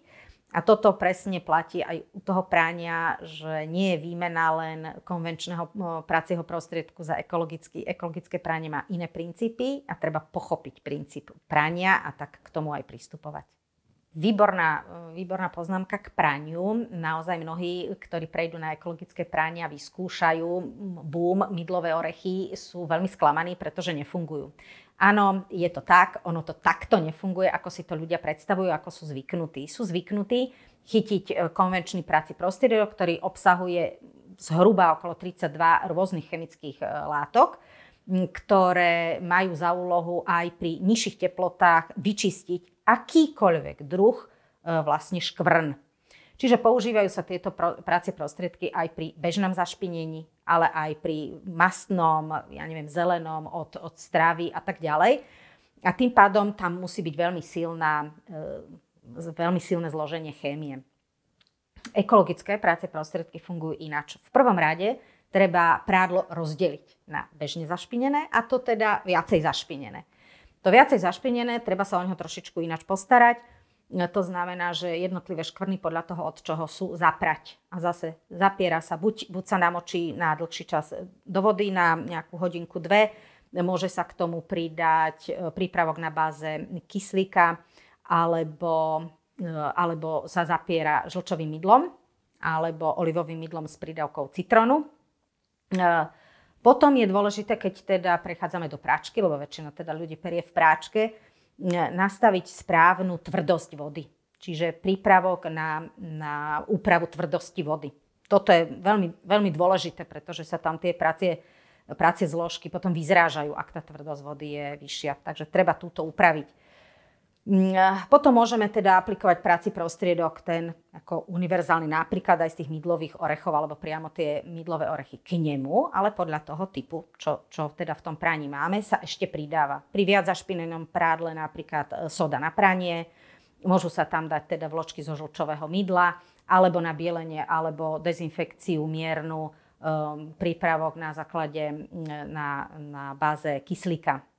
[SPEAKER 1] A toto presne platí aj u toho prania, že nie je výmena len konvenčného pracieho prostriedku za ekologický. Ekologické pranie má iné princípy a treba pochopiť princíp prania a tak k tomu aj pristupovať. Výborná, výborná poznámka k praniu. Naozaj mnohí, ktorí prejdú na ekologické pranie a vyskúšajú boom, mydlové orechy, sú veľmi sklamaní, pretože nefungujú áno, je to tak, ono to takto nefunguje, ako si to ľudia predstavujú, ako sú zvyknutí. Sú zvyknutí chytiť e, konvenčný práci prostriedok, ktorý obsahuje zhruba okolo 32 rôznych chemických e, látok, ktoré majú za úlohu aj pri nižších teplotách vyčistiť akýkoľvek druh e, vlastne škvrn. Čiže používajú sa tieto práce prostriedky aj pri bežnom zašpinení, ale aj pri mastnom, ja neviem, zelenom od, od stravy a tak ďalej. A tým pádom tam musí byť veľmi, silná, e, veľmi silné zloženie chémie. Ekologické práce prostriedky fungujú ináč. V prvom rade treba prádlo rozdeliť na bežne zašpinené a to teda viacej zašpinené. To viacej zašpinené, treba sa o neho trošičku ináč postarať No to znamená, že jednotlivé škvrny podľa toho, od čoho sú, zaprať. A zase zapiera sa, buď, buď sa namočí na dlhší čas e, do vody, na nejakú hodinku, dve. Môže sa k tomu pridať e, prípravok na báze kyslíka alebo, e, alebo sa zapiera žlčovým mydlom alebo olivovým mydlom s prídavkou citronu. Potom je dôležité, keď teda prechádzame do práčky, lebo väčšina teda ľudí perie v práčke, nastaviť správnu tvrdosť vody. Čiže prípravok na, na úpravu tvrdosti vody. Toto je veľmi, veľmi dôležité, pretože sa tam tie pracie, pracie zložky potom vyzrážajú, ak tá tvrdosť vody je vyššia. Takže treba túto upraviť. Mm, potom môžeme teda aplikovať práci prostriedok, ten ako univerzálny napríklad aj z tých mydlových orechov, alebo priamo tie mydlové orechy k nemu, ale podľa toho typu, čo, čo teda v tom praní máme, sa ešte pridáva. Pri viac zašpinenom prádle napríklad e, soda na pranie, môžu sa tam dať teda vločky zo žlčového mydla, alebo na bielenie, alebo dezinfekciu miernu, e, prípravok na základe, na, na báze kyslíka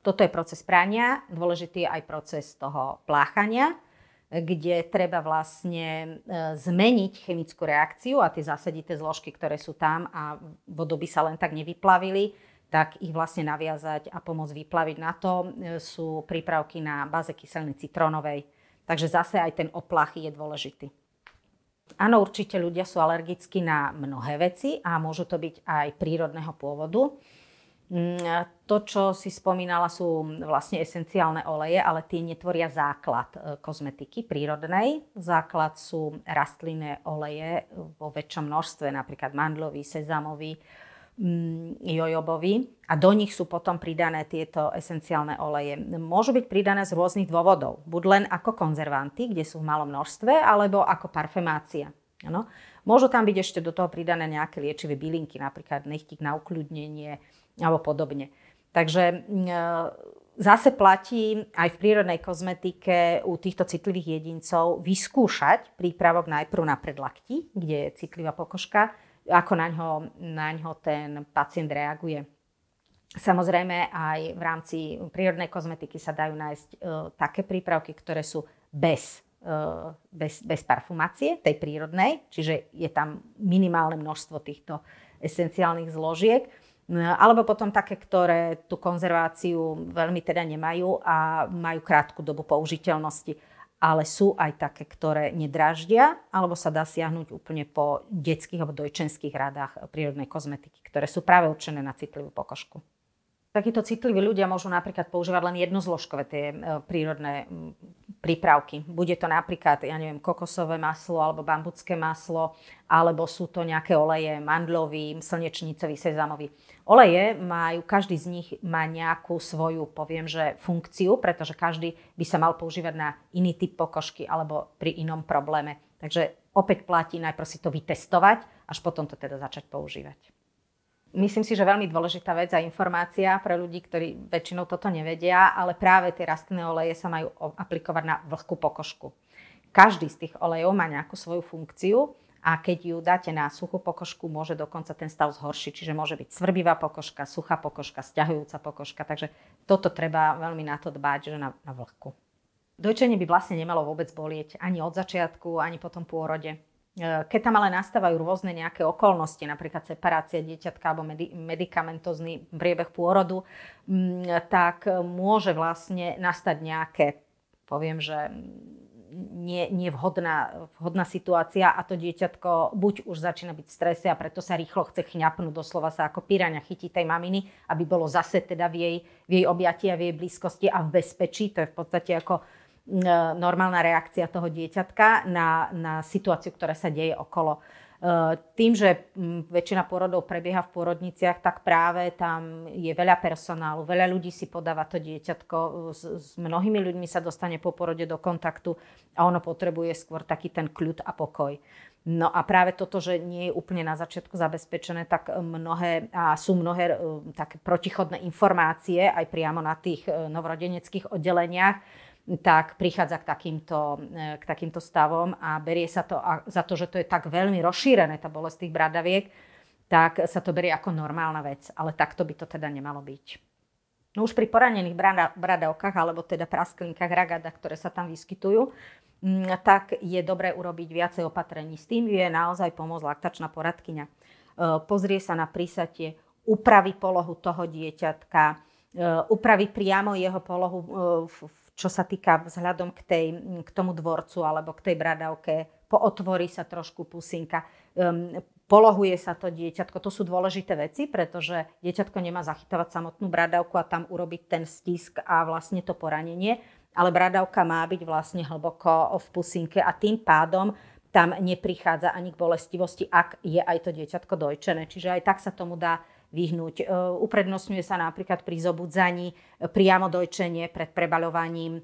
[SPEAKER 1] toto je proces prania, dôležitý je aj proces toho pláchania, kde treba vlastne e, zmeniť chemickú reakciu a tie zásadité zložky, ktoré sú tam a by sa len tak nevyplavili, tak ich vlastne naviazať a pomôcť vyplaviť. Na to e, sú prípravky na báze kyseliny citrónovej. Takže zase aj ten oplach je dôležitý. Áno, určite ľudia sú alergickí na mnohé veci a môžu to byť aj prírodného pôvodu. Mm, to, čo si spomínala, sú vlastne esenciálne oleje, ale tie netvoria základ e, kozmetiky prírodnej. Základ sú rastlinné oleje vo väčšom množstve, napríklad mandlový, sezamový, mm, jojobový a do nich sú potom pridané tieto esenciálne oleje. Môžu byť pridané z rôznych dôvodov. Buď len ako konzervanty, kde sú v malom množstve, alebo ako parfemácia. Ano. Môžu tam byť ešte do toho pridané nejaké liečivé bylinky, napríklad nechtík na ukľudnenie, alebo podobne. Takže e, zase platí aj v prírodnej kozmetike u týchto citlivých jedincov vyskúšať prípravok najprv na predlakti, kde je citlivá pokožka, ako na ňo, na ňo ten pacient reaguje. Samozrejme aj v rámci prírodnej kozmetiky sa dajú nájsť e, také prípravky, ktoré sú bez, e, bez, bez parfumácie, tej prírodnej, čiže je tam minimálne množstvo týchto esenciálnych zložiek. Alebo potom také, ktoré tú konzerváciu veľmi teda nemajú a majú krátku dobu použiteľnosti. Ale sú aj také, ktoré nedraždia, alebo sa dá siahnuť úplne po detských alebo dojčenských radách prírodnej kozmetiky, ktoré sú práve určené na citlivú pokožku. Takíto citliví ľudia môžu napríklad používať len jednozložkové tie e, prírodné mm, prípravky. Bude to napríklad, ja neviem, kokosové maslo alebo bambucké maslo, alebo sú to nejaké oleje, mandlový, slnečnicový, sezamový. Oleje majú, každý z nich má nejakú svoju, poviem, že funkciu, pretože každý by sa mal používať na iný typ pokožky alebo pri inom probléme. Takže opäť platí najprv si to vytestovať, až potom to teda začať používať. Myslím si, že veľmi dôležitá vec a informácia pre ľudí, ktorí väčšinou toto nevedia, ale práve tie rastné oleje sa majú aplikovať na vlhkú pokožku. Každý z tých olejov má nejakú svoju funkciu a keď ju dáte na suchú pokožku, môže dokonca ten stav zhoršiť. Čiže môže byť svrbivá pokožka, suchá pokožka, stiahujúca pokožka. Takže toto treba veľmi na to dbať, že na, na vlhku. Dojčenie by vlastne nemalo vôbec bolieť ani od začiatku, ani po tom pôrode. E, keď tam ale nastávajú rôzne nejaké okolnosti, napríklad separácia dieťatka alebo medi- medicamentozný priebeh pôrodu, tak môže vlastne nastať nejaké, poviem, že nie, nevhodná vhodná situácia a to dieťatko buď už začína byť v strese a preto sa rýchlo chce chňapnúť, doslova sa ako piraňa chytí tej maminy, aby bolo zase teda v jej, v jej objatí a v jej blízkosti a v bezpečí. To je v podstate ako E, normálna reakcia toho dieťatka na, na situáciu, ktorá sa deje okolo. E, tým, že väčšina porodov prebieha v porodniciach, tak práve tam je veľa personálu, veľa ľudí si podáva to dieťatko, e, s, s mnohými ľuďmi sa dostane po porode do kontaktu a ono potrebuje skôr taký ten kľud a pokoj. No a práve toto, že nie je úplne na začiatku zabezpečené, tak mnohé, a sú mnohé také protichodné informácie aj priamo na tých novorodeneckých oddeleniach, tak prichádza k takýmto, e, k takýmto stavom a berie sa to a za to, že to je tak veľmi rozšírené, tá bolesť tých bradaviek, tak sa to berie ako normálna vec. Ale takto by to teda nemalo byť. No už pri poranených brada, bradavkách alebo teda prasklinkách ragada, ktoré sa tam vyskytujú, mm, tak je dobré urobiť viacej opatrení. S tým je naozaj pomôcť laktačná poradkyňa. E, pozrie sa na prísatie, upraví polohu toho dieťatka, e, upraví priamo jeho polohu v čo sa týka vzhľadom k, tej, mm, k tomu dvorcu alebo k tej bradavke, pootvorí sa trošku pusinka, um, polohuje sa to dieťatko. To sú dôležité veci, pretože dieťatko nemá zachytávať samotnú bradavku a tam urobiť ten stisk a vlastne to poranenie, ale bradavka má byť vlastne hlboko v pusinke a tým pádom tam neprichádza ani k bolestivosti, ak je aj to dieťatko dojčené. Čiže aj tak sa tomu dá vyhnúť. E, uprednostňuje sa napríklad pri zobudzaní e, priamo dojčenie pred prebaľovaním. E,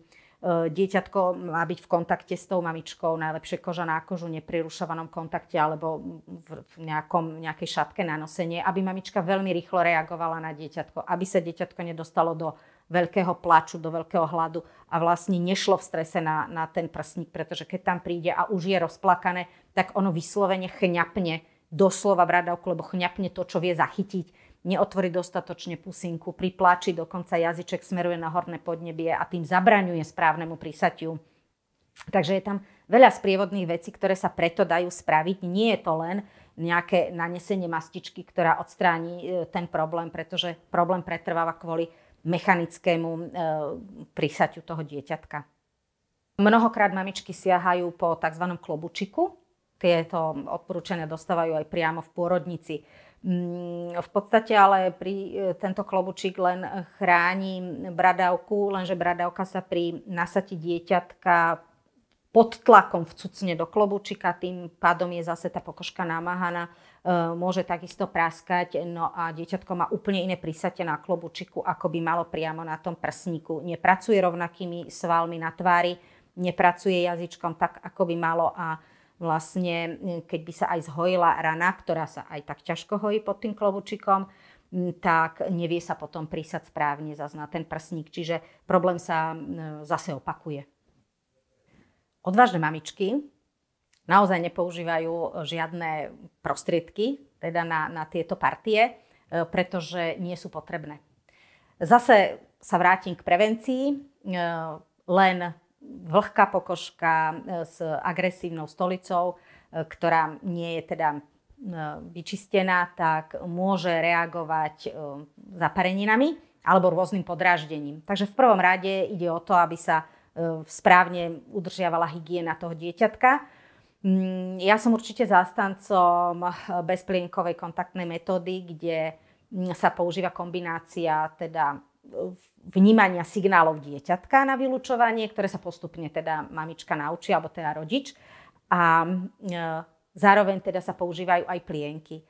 [SPEAKER 1] dieťatko má byť v kontakte s tou mamičkou, najlepšie koža na kožu, neprirušovanom kontakte alebo v nejakom, nejakej šatke na nosenie, aby mamička veľmi rýchlo reagovala na dieťatko, aby sa dieťatko nedostalo do veľkého plaču, do veľkého hladu a vlastne nešlo v strese na, na ten prsník, pretože keď tam príde a už je rozplakané, tak ono vyslovene chňapne doslova brada okolo, lebo chňapne to, čo vie zachytiť neotvorí dostatočne pusinku, pripláči, dokonca jazyček smeruje na horné podnebie a tým zabraňuje správnemu prísatiu. Takže je tam veľa sprievodných vecí, ktoré sa preto dajú spraviť. Nie je to len nejaké nanesenie mastičky, ktorá odstráni e, ten problém, pretože problém pretrváva kvôli mechanickému e, prísaťu toho dieťatka. Mnohokrát mamičky siahajú po tzv. klobučiku, tieto odporúčania dostávajú aj priamo v pôrodnici. Mm, v podstate ale pri, e, tento klobučík len chráni bradavku, lenže bradavka sa pri nasati dieťatka pod tlakom vcucne do klobučíka, tým pádom je zase tá pokožka namáhaná, e, môže takisto praskať, no a dieťatko má úplne iné prísate na klobučiku, ako by malo priamo na tom prsníku. Nepracuje rovnakými svalmi na tvári, nepracuje jazyčkom tak, ako by malo a vlastne, keď by sa aj zhojila rana, ktorá sa aj tak ťažko hojí pod tým klobučikom, tak nevie sa potom prísať správne zase na ten prsník. Čiže problém sa zase opakuje. Odvážne mamičky naozaj nepoužívajú žiadne prostriedky teda na, na tieto partie, e, pretože nie sú potrebné. Zase sa vrátim k prevencii. E, len vlhká pokožka e, s agresívnou stolicou, e, ktorá nie je teda e, vyčistená, tak môže reagovať zapareninami alebo rôznym podráždením. Takže v prvom rade ide o to, aby sa správne udržiavala hygiena toho dieťatka. Mm, ja som určite zástancom bezplienkovej kontaktnej metódy, kde mm, sa používa kombinácia teda vnímania signálov dieťatka na vylúčovanie, ktoré sa postupne teda mamička naučí, alebo teda rodič. A e, zároveň teda sa používajú aj plienky. E,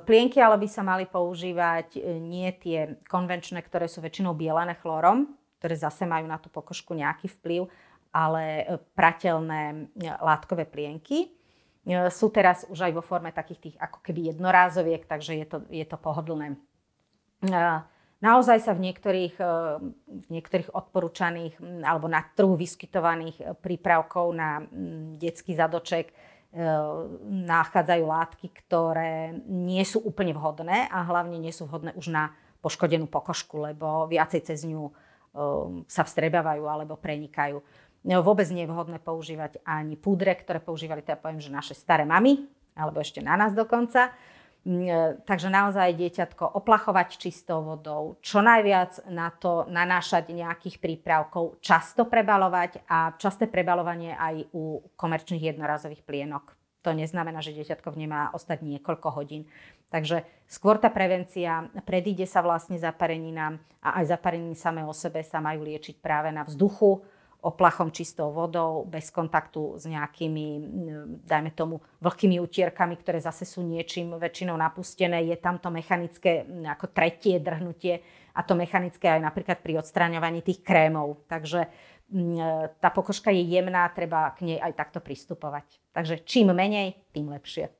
[SPEAKER 1] plienky ale by sa mali používať e, nie tie konvenčné, ktoré sú väčšinou bielané chlorom, ktoré zase majú na tú pokožku nejaký vplyv, ale pratelné látkové plienky. Sú teraz už aj vo forme takých tých ako keby jednorázoviek, takže je to, je to pohodlné. Naozaj sa v niektorých, eh, v niektorých odporúčaných mm, alebo na trhu vyskytovaných eh, prípravkov na mm, detský zadoček eh, nachádzajú látky, ktoré nie sú úplne vhodné a hlavne nie sú vhodné už na poškodenú pokožku, lebo viacej cez ňu sa vstrebávajú alebo prenikajú. No, vôbec nie je vhodné používať ani púdre, ktoré používali, teda poviem, že naše staré mamy, alebo ešte na nás dokonca Mm, e, takže naozaj dieťatko oplachovať čistou vodou, čo najviac na to nanášať nejakých prípravkov, často prebalovať a časté prebalovanie aj u komerčných jednorazových plienok. To neznamená, že dieťatko v nemá ostať niekoľko hodín. Takže skôr tá prevencia predíde sa vlastne nám a aj zaparení samé o sebe sa majú liečiť práve na vzduchu, oplachom čistou vodou, bez kontaktu s nejakými, dajme tomu, vlhkými utierkami, ktoré zase sú niečím väčšinou napustené. Je tam to mechanické, ako tretie drhnutie a to mechanické aj napríklad pri odstraňovaní tých krémov. Takže e, tá pokožka je jemná, treba k nej aj takto pristupovať. Takže čím menej, tým lepšie.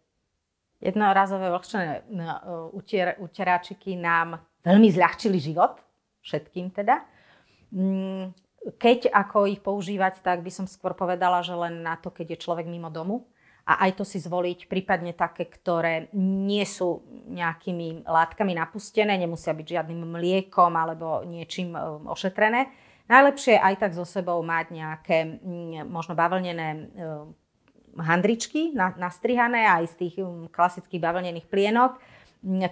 [SPEAKER 1] Jednorazové vlhčené e, utier, utieráčiky nám
[SPEAKER 2] veľmi zľahčili
[SPEAKER 1] život, všetkým teda keď ako ich používať, tak by som skôr povedala, že len na to, keď je človek mimo domu a aj to si zvoliť, prípadne také, ktoré nie sú nejakými látkami napustené, nemusia byť žiadnym mliekom alebo niečím e, ošetrené. Najlepšie aj tak so sebou mať nejaké možno bavlnené e, handričky nastrihané aj z tých klasických bavlnených plienok,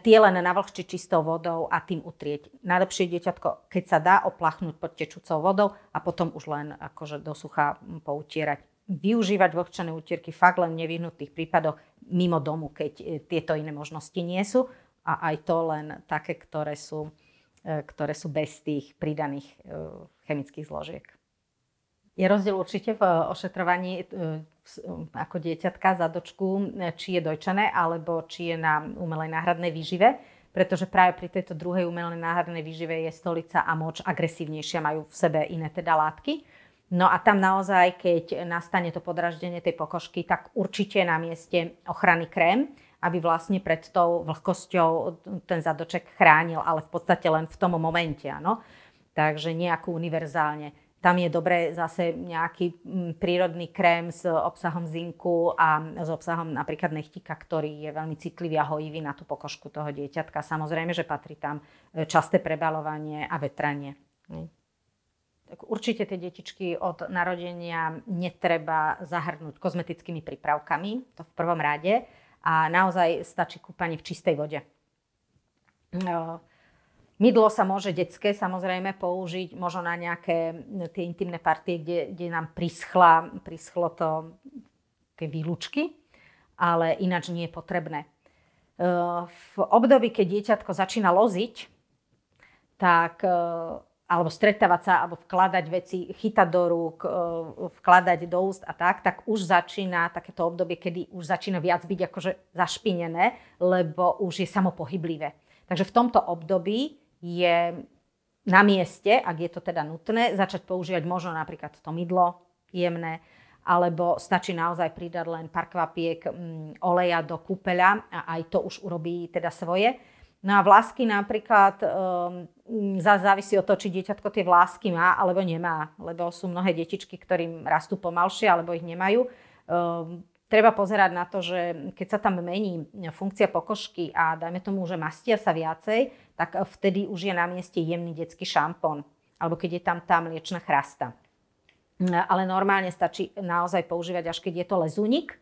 [SPEAKER 1] tie len navlhčiť čistou vodou a tým utrieť. Najlepšie dieťatko, keď sa dá, oplachnúť pod tečúcou vodou a potom už len akože do sucha poutierať. Využívať vlhčené utierky fakt len v nevyhnutých prípadoch mimo domu, keď e, tieto iné možnosti nie sú a aj to len také, ktoré sú, e, ktoré sú bez tých pridaných e, chemických zložiek. Je rozdiel určite v eh, ošetrovaní eh, eh, ako dieťatka za dočku, či je dojčané alebo či je na umelej náhradnej výžive, pretože práve pri tejto druhej umelej náhradnej výžive je stolica a moč agresívnejšia, majú v sebe iné teda látky. No a tam naozaj, keď nastane to podraždenie tej pokožky, tak určite je na mieste ochrany krém, aby vlastne pred tou vlhkosťou ten zadoček chránil, ale v podstate len v tom momente, áno. Takže nejakú univerzálne. Tam je dobre zase nejaký mm, prírodný krém s obsahom zinku a s obsahom napríklad nechtika, ktorý je veľmi citlivý a hojivý na tú pokožku toho dieťatka. Samozrejme, že patrí tam e, časté prebalovanie a vetranie. Tak určite tie detičky od narodenia netreba zahrnúť kozmetickými prípravkami, to v prvom rade. A naozaj stačí kúpanie v čistej vode no, Mydlo sa môže detské samozrejme použiť, možno na nejaké tie intimné partie, kde, kde nám prischla, prischlo to, tie výlučky, ale ináč nie je potrebné. E, v období, keď dieťatko začína loziť, tak e, alebo stretávať sa, alebo vkladať veci, chytať do rúk, e, vkladať do úst a tak, tak už začína takéto obdobie, kedy už začína viac byť akože zašpinené, lebo už je samopohyblivé. Takže v tomto období je na mieste, ak je to teda nutné, začať používať možno napríklad to mydlo jemné, alebo stačí naozaj pridať len pár kvapiek mm, oleja do kúpeľa a aj to už urobí teda svoje. No a vlásky napríklad um, závisí od toho, či dieťatko tie vlásky má alebo nemá, lebo sú mnohé detičky, ktorým rastú pomalšie alebo ich nemajú. Um, treba pozerať na to, že keď sa tam mení funkcia pokožky a dajme tomu, že mastia sa viacej, tak vtedy už je na mieste jemný detský šampón alebo keď je tam tá mliečna chrasta. Ale normálne stačí naozaj používať, až keď je to lezunik,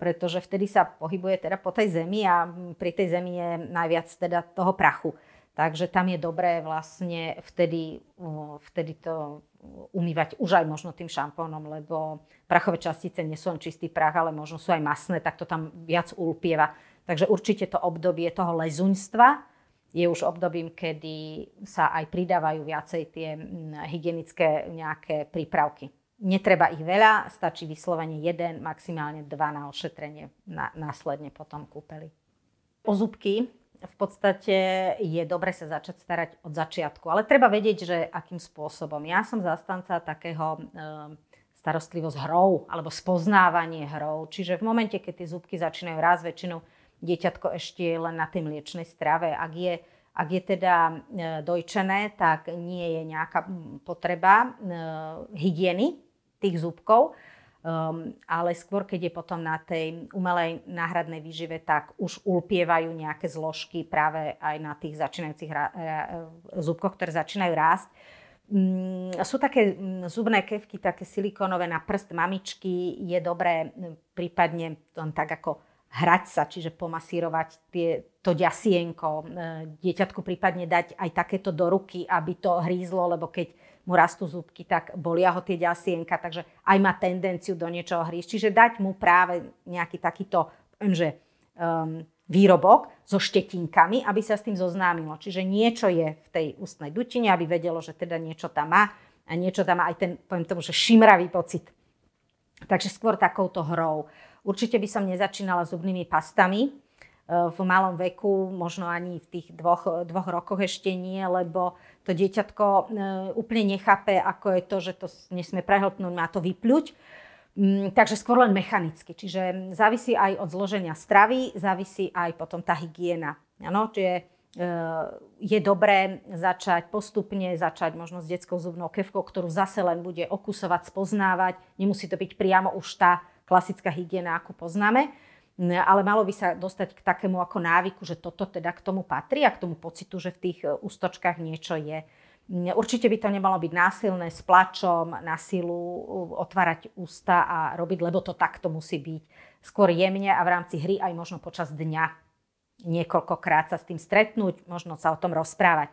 [SPEAKER 1] pretože vtedy sa pohybuje teda po tej zemi a pri tej zemi je najviac teda toho prachu. Takže tam je dobré vlastne vtedy, vtedy to umývať už aj možno tým šampónom, lebo prachové častice nie sú len čistý prach, ale možno sú aj masné, tak to tam viac ulpieva. Takže určite to obdobie toho lezuňstva je už obdobím, kedy sa aj pridávajú viacej tie hygienické nejaké prípravky. Netreba ich veľa, stačí vyslovene jeden, maximálne dva na ošetrenie na, následne potom kúpeli. O zubky v podstate je dobre sa začať starať od začiatku, ale treba vedieť, že akým spôsobom. Ja som zastanca takého e, starostlivosť hrou alebo spoznávanie hrou. Čiže v momente, keď tie zúbky začínajú raz, väčšinou dieťatko ešte je len na tej mliečnej strave. Ak je, ak je teda e, dojčené, tak nie je nejaká potreba e, hygieny tých zúbkov, um, ehm, ale skôr keď je potom na tej umelej náhradnej výžive, tak už ulpievajú nejaké zložky práve aj na tých začínajúcich ra- e, zúbkoch, ktoré začínajú rásť. Mm, sú také mm, zubné kevky, také silikónové na prst mamičky. Je dobré mm, prípadne len tak ako hrať sa, čiže pomasírovať tie, to ďasienko. E, dieťatku prípadne dať aj takéto do ruky, aby to hrízlo, lebo keď mu rastú zúbky, tak bolia ho tie ďasienka, takže aj má tendenciu do niečoho hrísť. Čiže dať mu práve nejaký takýto, že um, výrobok so štetinkami, aby sa s tým zoznámilo. Čiže niečo je v tej ústnej dutine, aby vedelo, že teda niečo tam má a niečo tam má aj ten, poviem tomu, že šimravý pocit. Takže skôr takouto hrou. Určite by som nezačínala zubnými pastami e, v malom veku, možno ani v tých dvoch, dvoch rokoch ešte nie, lebo to dieťatko e, úplne nechápe, ako je to, že to nesme prehltnúť, má to vypľuť Mm, takže skôr len mechanicky. Čiže závisí aj od zloženia stravy, závisí aj potom tá hygiena. Ano? Čiže e, je dobré začať postupne, začať možno s detskou zubnou kevkou, ktorú zase len bude okusovať, spoznávať. Nemusí to byť priamo už tá klasická hygiena, ako poznáme, mm, ale malo by sa dostať k takému ako návyku, že toto teda k tomu patrí a k tomu pocitu, že v tých e, ústočkách niečo je. Určite by to nemalo byť násilné, s plačom, na silu, otvárať ústa a robiť, lebo to takto musí byť. Skôr jemne a v rámci hry aj možno počas dňa niekoľkokrát sa s tým stretnúť, možno sa o tom rozprávať.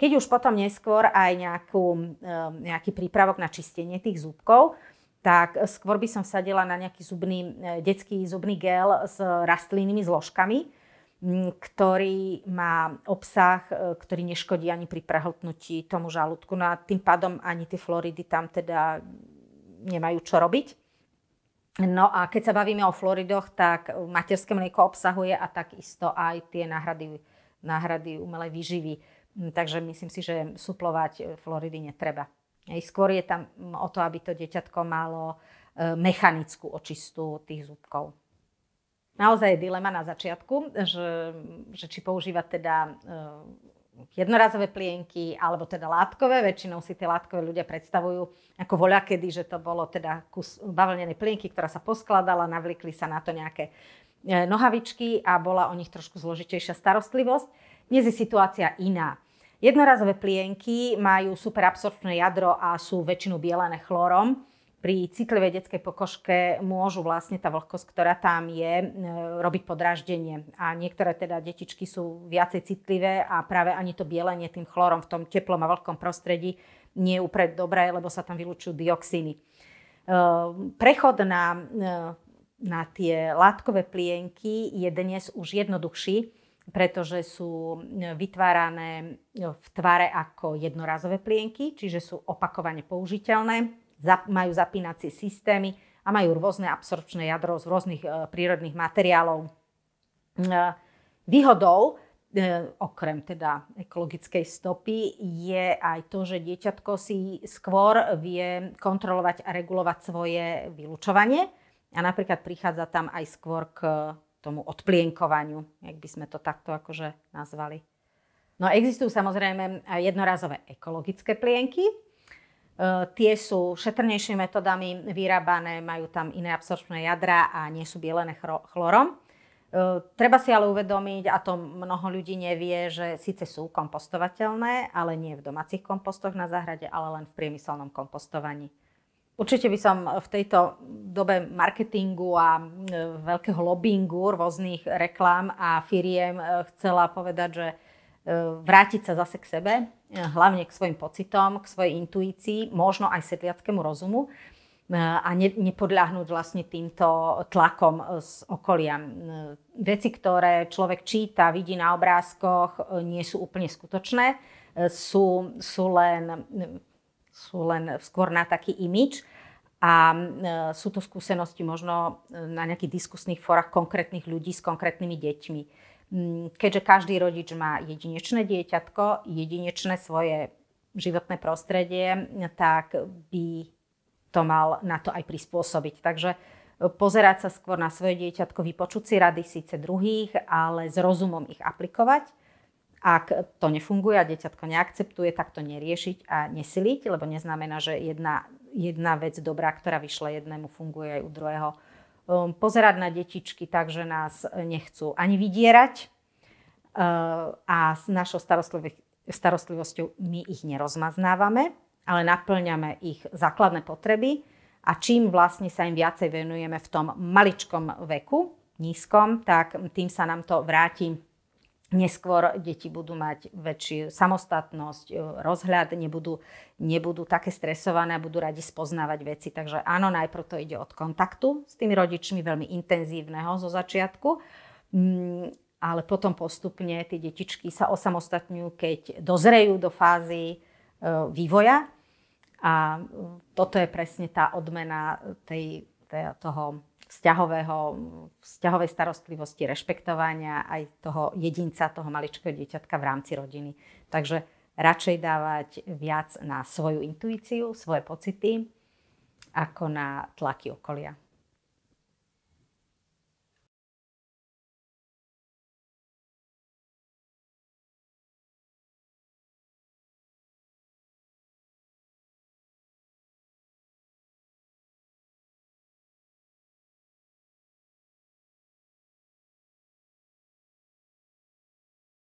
[SPEAKER 1] Keď už potom neskôr aj nejakú, um, nejaký prípravok na čistenie tých zúbkov, tak skôr by som sadila na nejaký zubný, e, detský zubný gel s rastlinnými zložkami, ktorý má obsah, e, ktorý neškodí ani pri prehltnutí tomu žalúdku. No a tým pádom ani tie floridy tam teda nemajú čo robiť. No a keď sa bavíme o floridoch, tak materské mlieko obsahuje a takisto aj tie náhrady, náhrady umelej výživy. Takže myslím si, že suplovať e, floridy netreba. Skôr je tam o to, aby to deťatko malo e, mechanickú očistu tých zúbkov naozaj dilema na začiatku, že, že či používať teda e, jednorazové plienky alebo teda látkové. Väčšinou si tie látkové ľudia predstavujú ako voľa kedy, že to bolo teda kus bavlnenej plienky, ktorá sa poskladala, navlikli sa na to nejaké e, nohavičky a bola o nich trošku zložitejšia starostlivosť. Dnes je situácia iná. Jednorazové plienky majú superabsorpčné jadro a sú väčšinou bielené chlorom pri citlivej detskej pokožke môžu vlastne tá vlhkosť, ktorá tam je, e, robiť podráždenie. A niektoré teda detičky sú viacej citlivé a práve ani to bielenie tým chlorom v tom teplom a vlhkom prostredí nie je úplne dobré, lebo sa tam vylúčujú dioxíny. E, prechod na, e, na tie látkové plienky je dnes už jednoduchší, pretože sú vytvárané v tvare ako jednorazové plienky, čiže sú opakovane použiteľné majú zapínacie systémy a majú rôzne absorpčné jadro z rôznych e, prírodných materiálov. E, výhodou e, okrem teda ekologickej stopy, je aj to, že dieťatko si skôr vie kontrolovať a regulovať svoje vylúčovanie a napríklad prichádza tam aj skôr k tomu odplienkovaniu, ak by sme to takto akože nazvali. No existujú samozrejme jednorazové ekologické plienky, E, tie sú šetrnejšími metodami vyrábané, majú tam iné absorpčné jadra a nie sú bielené chlorom. E, treba si ale uvedomiť, a to mnoho ľudí nevie, že síce sú kompostovateľné, ale nie v domácich kompostoch na záhrade, ale len v priemyselnom kompostovaní. Určite by som v tejto dobe marketingu a veľkého lobbyingu rôznych reklám a firiem e, chcela povedať, že vrátiť sa zase k sebe, E, hlavne k svojim pocitom, k svojej intuícii, možno aj sedliackému rozumu e, a ne, nepodľahnúť vlastne týmto tlakom e, z okolia. Veci, ktoré človek číta, vidí na obrázkoch, nie sú úplne skutočné, sú, sú, len, sú len skôr na taký imič a sú to skúsenosti možno na nejakých diskusných forách konkrétnych ľudí s konkrétnymi deťmi Mm, keďže každý rodič má jedinečné dieťatko, jedinečné svoje životné prostredie, tak by to mal na to aj prispôsobiť. Takže e, pozerať sa skôr na svoje dieťatko, vypočuť si rady síce druhých, ale s rozumom ich aplikovať. Ak to nefunguje a dieťatko neakceptuje, tak to neriešiť a nesiliť, lebo neznamená, že jedna, jedna vec dobrá, ktorá vyšla jednému, funguje aj u druhého Um, pozerať na detičky tak, že nás nechcú ani vydierať uh, a s našou starostlivosťou my ich nerozmaznávame, ale naplňame ich základné potreby a čím vlastne sa im viacej venujeme v tom maličkom veku, nízkom, tak tým sa nám to vráti Neskôr deti budú mať väčšiu samostatnosť, e, rozhľad, nebudú, nebudú také stresované a budú radi spoznávať veci. Takže áno, najprv to ide od kontaktu s tými rodičmi, veľmi intenzívneho zo začiatku. Mm, ale potom postupne tie detičky sa osamostatňujú, keď dozrejú do fázy e, vývoja. A e, toto je presne tá odmena tej, tej, toho vzťahového, vzťahovej starostlivosti, rešpektovania aj toho jedinca, toho maličkého dieťatka v rámci rodiny. Takže radšej dávať viac na svoju intuíciu, svoje pocity, ako na tlaky okolia.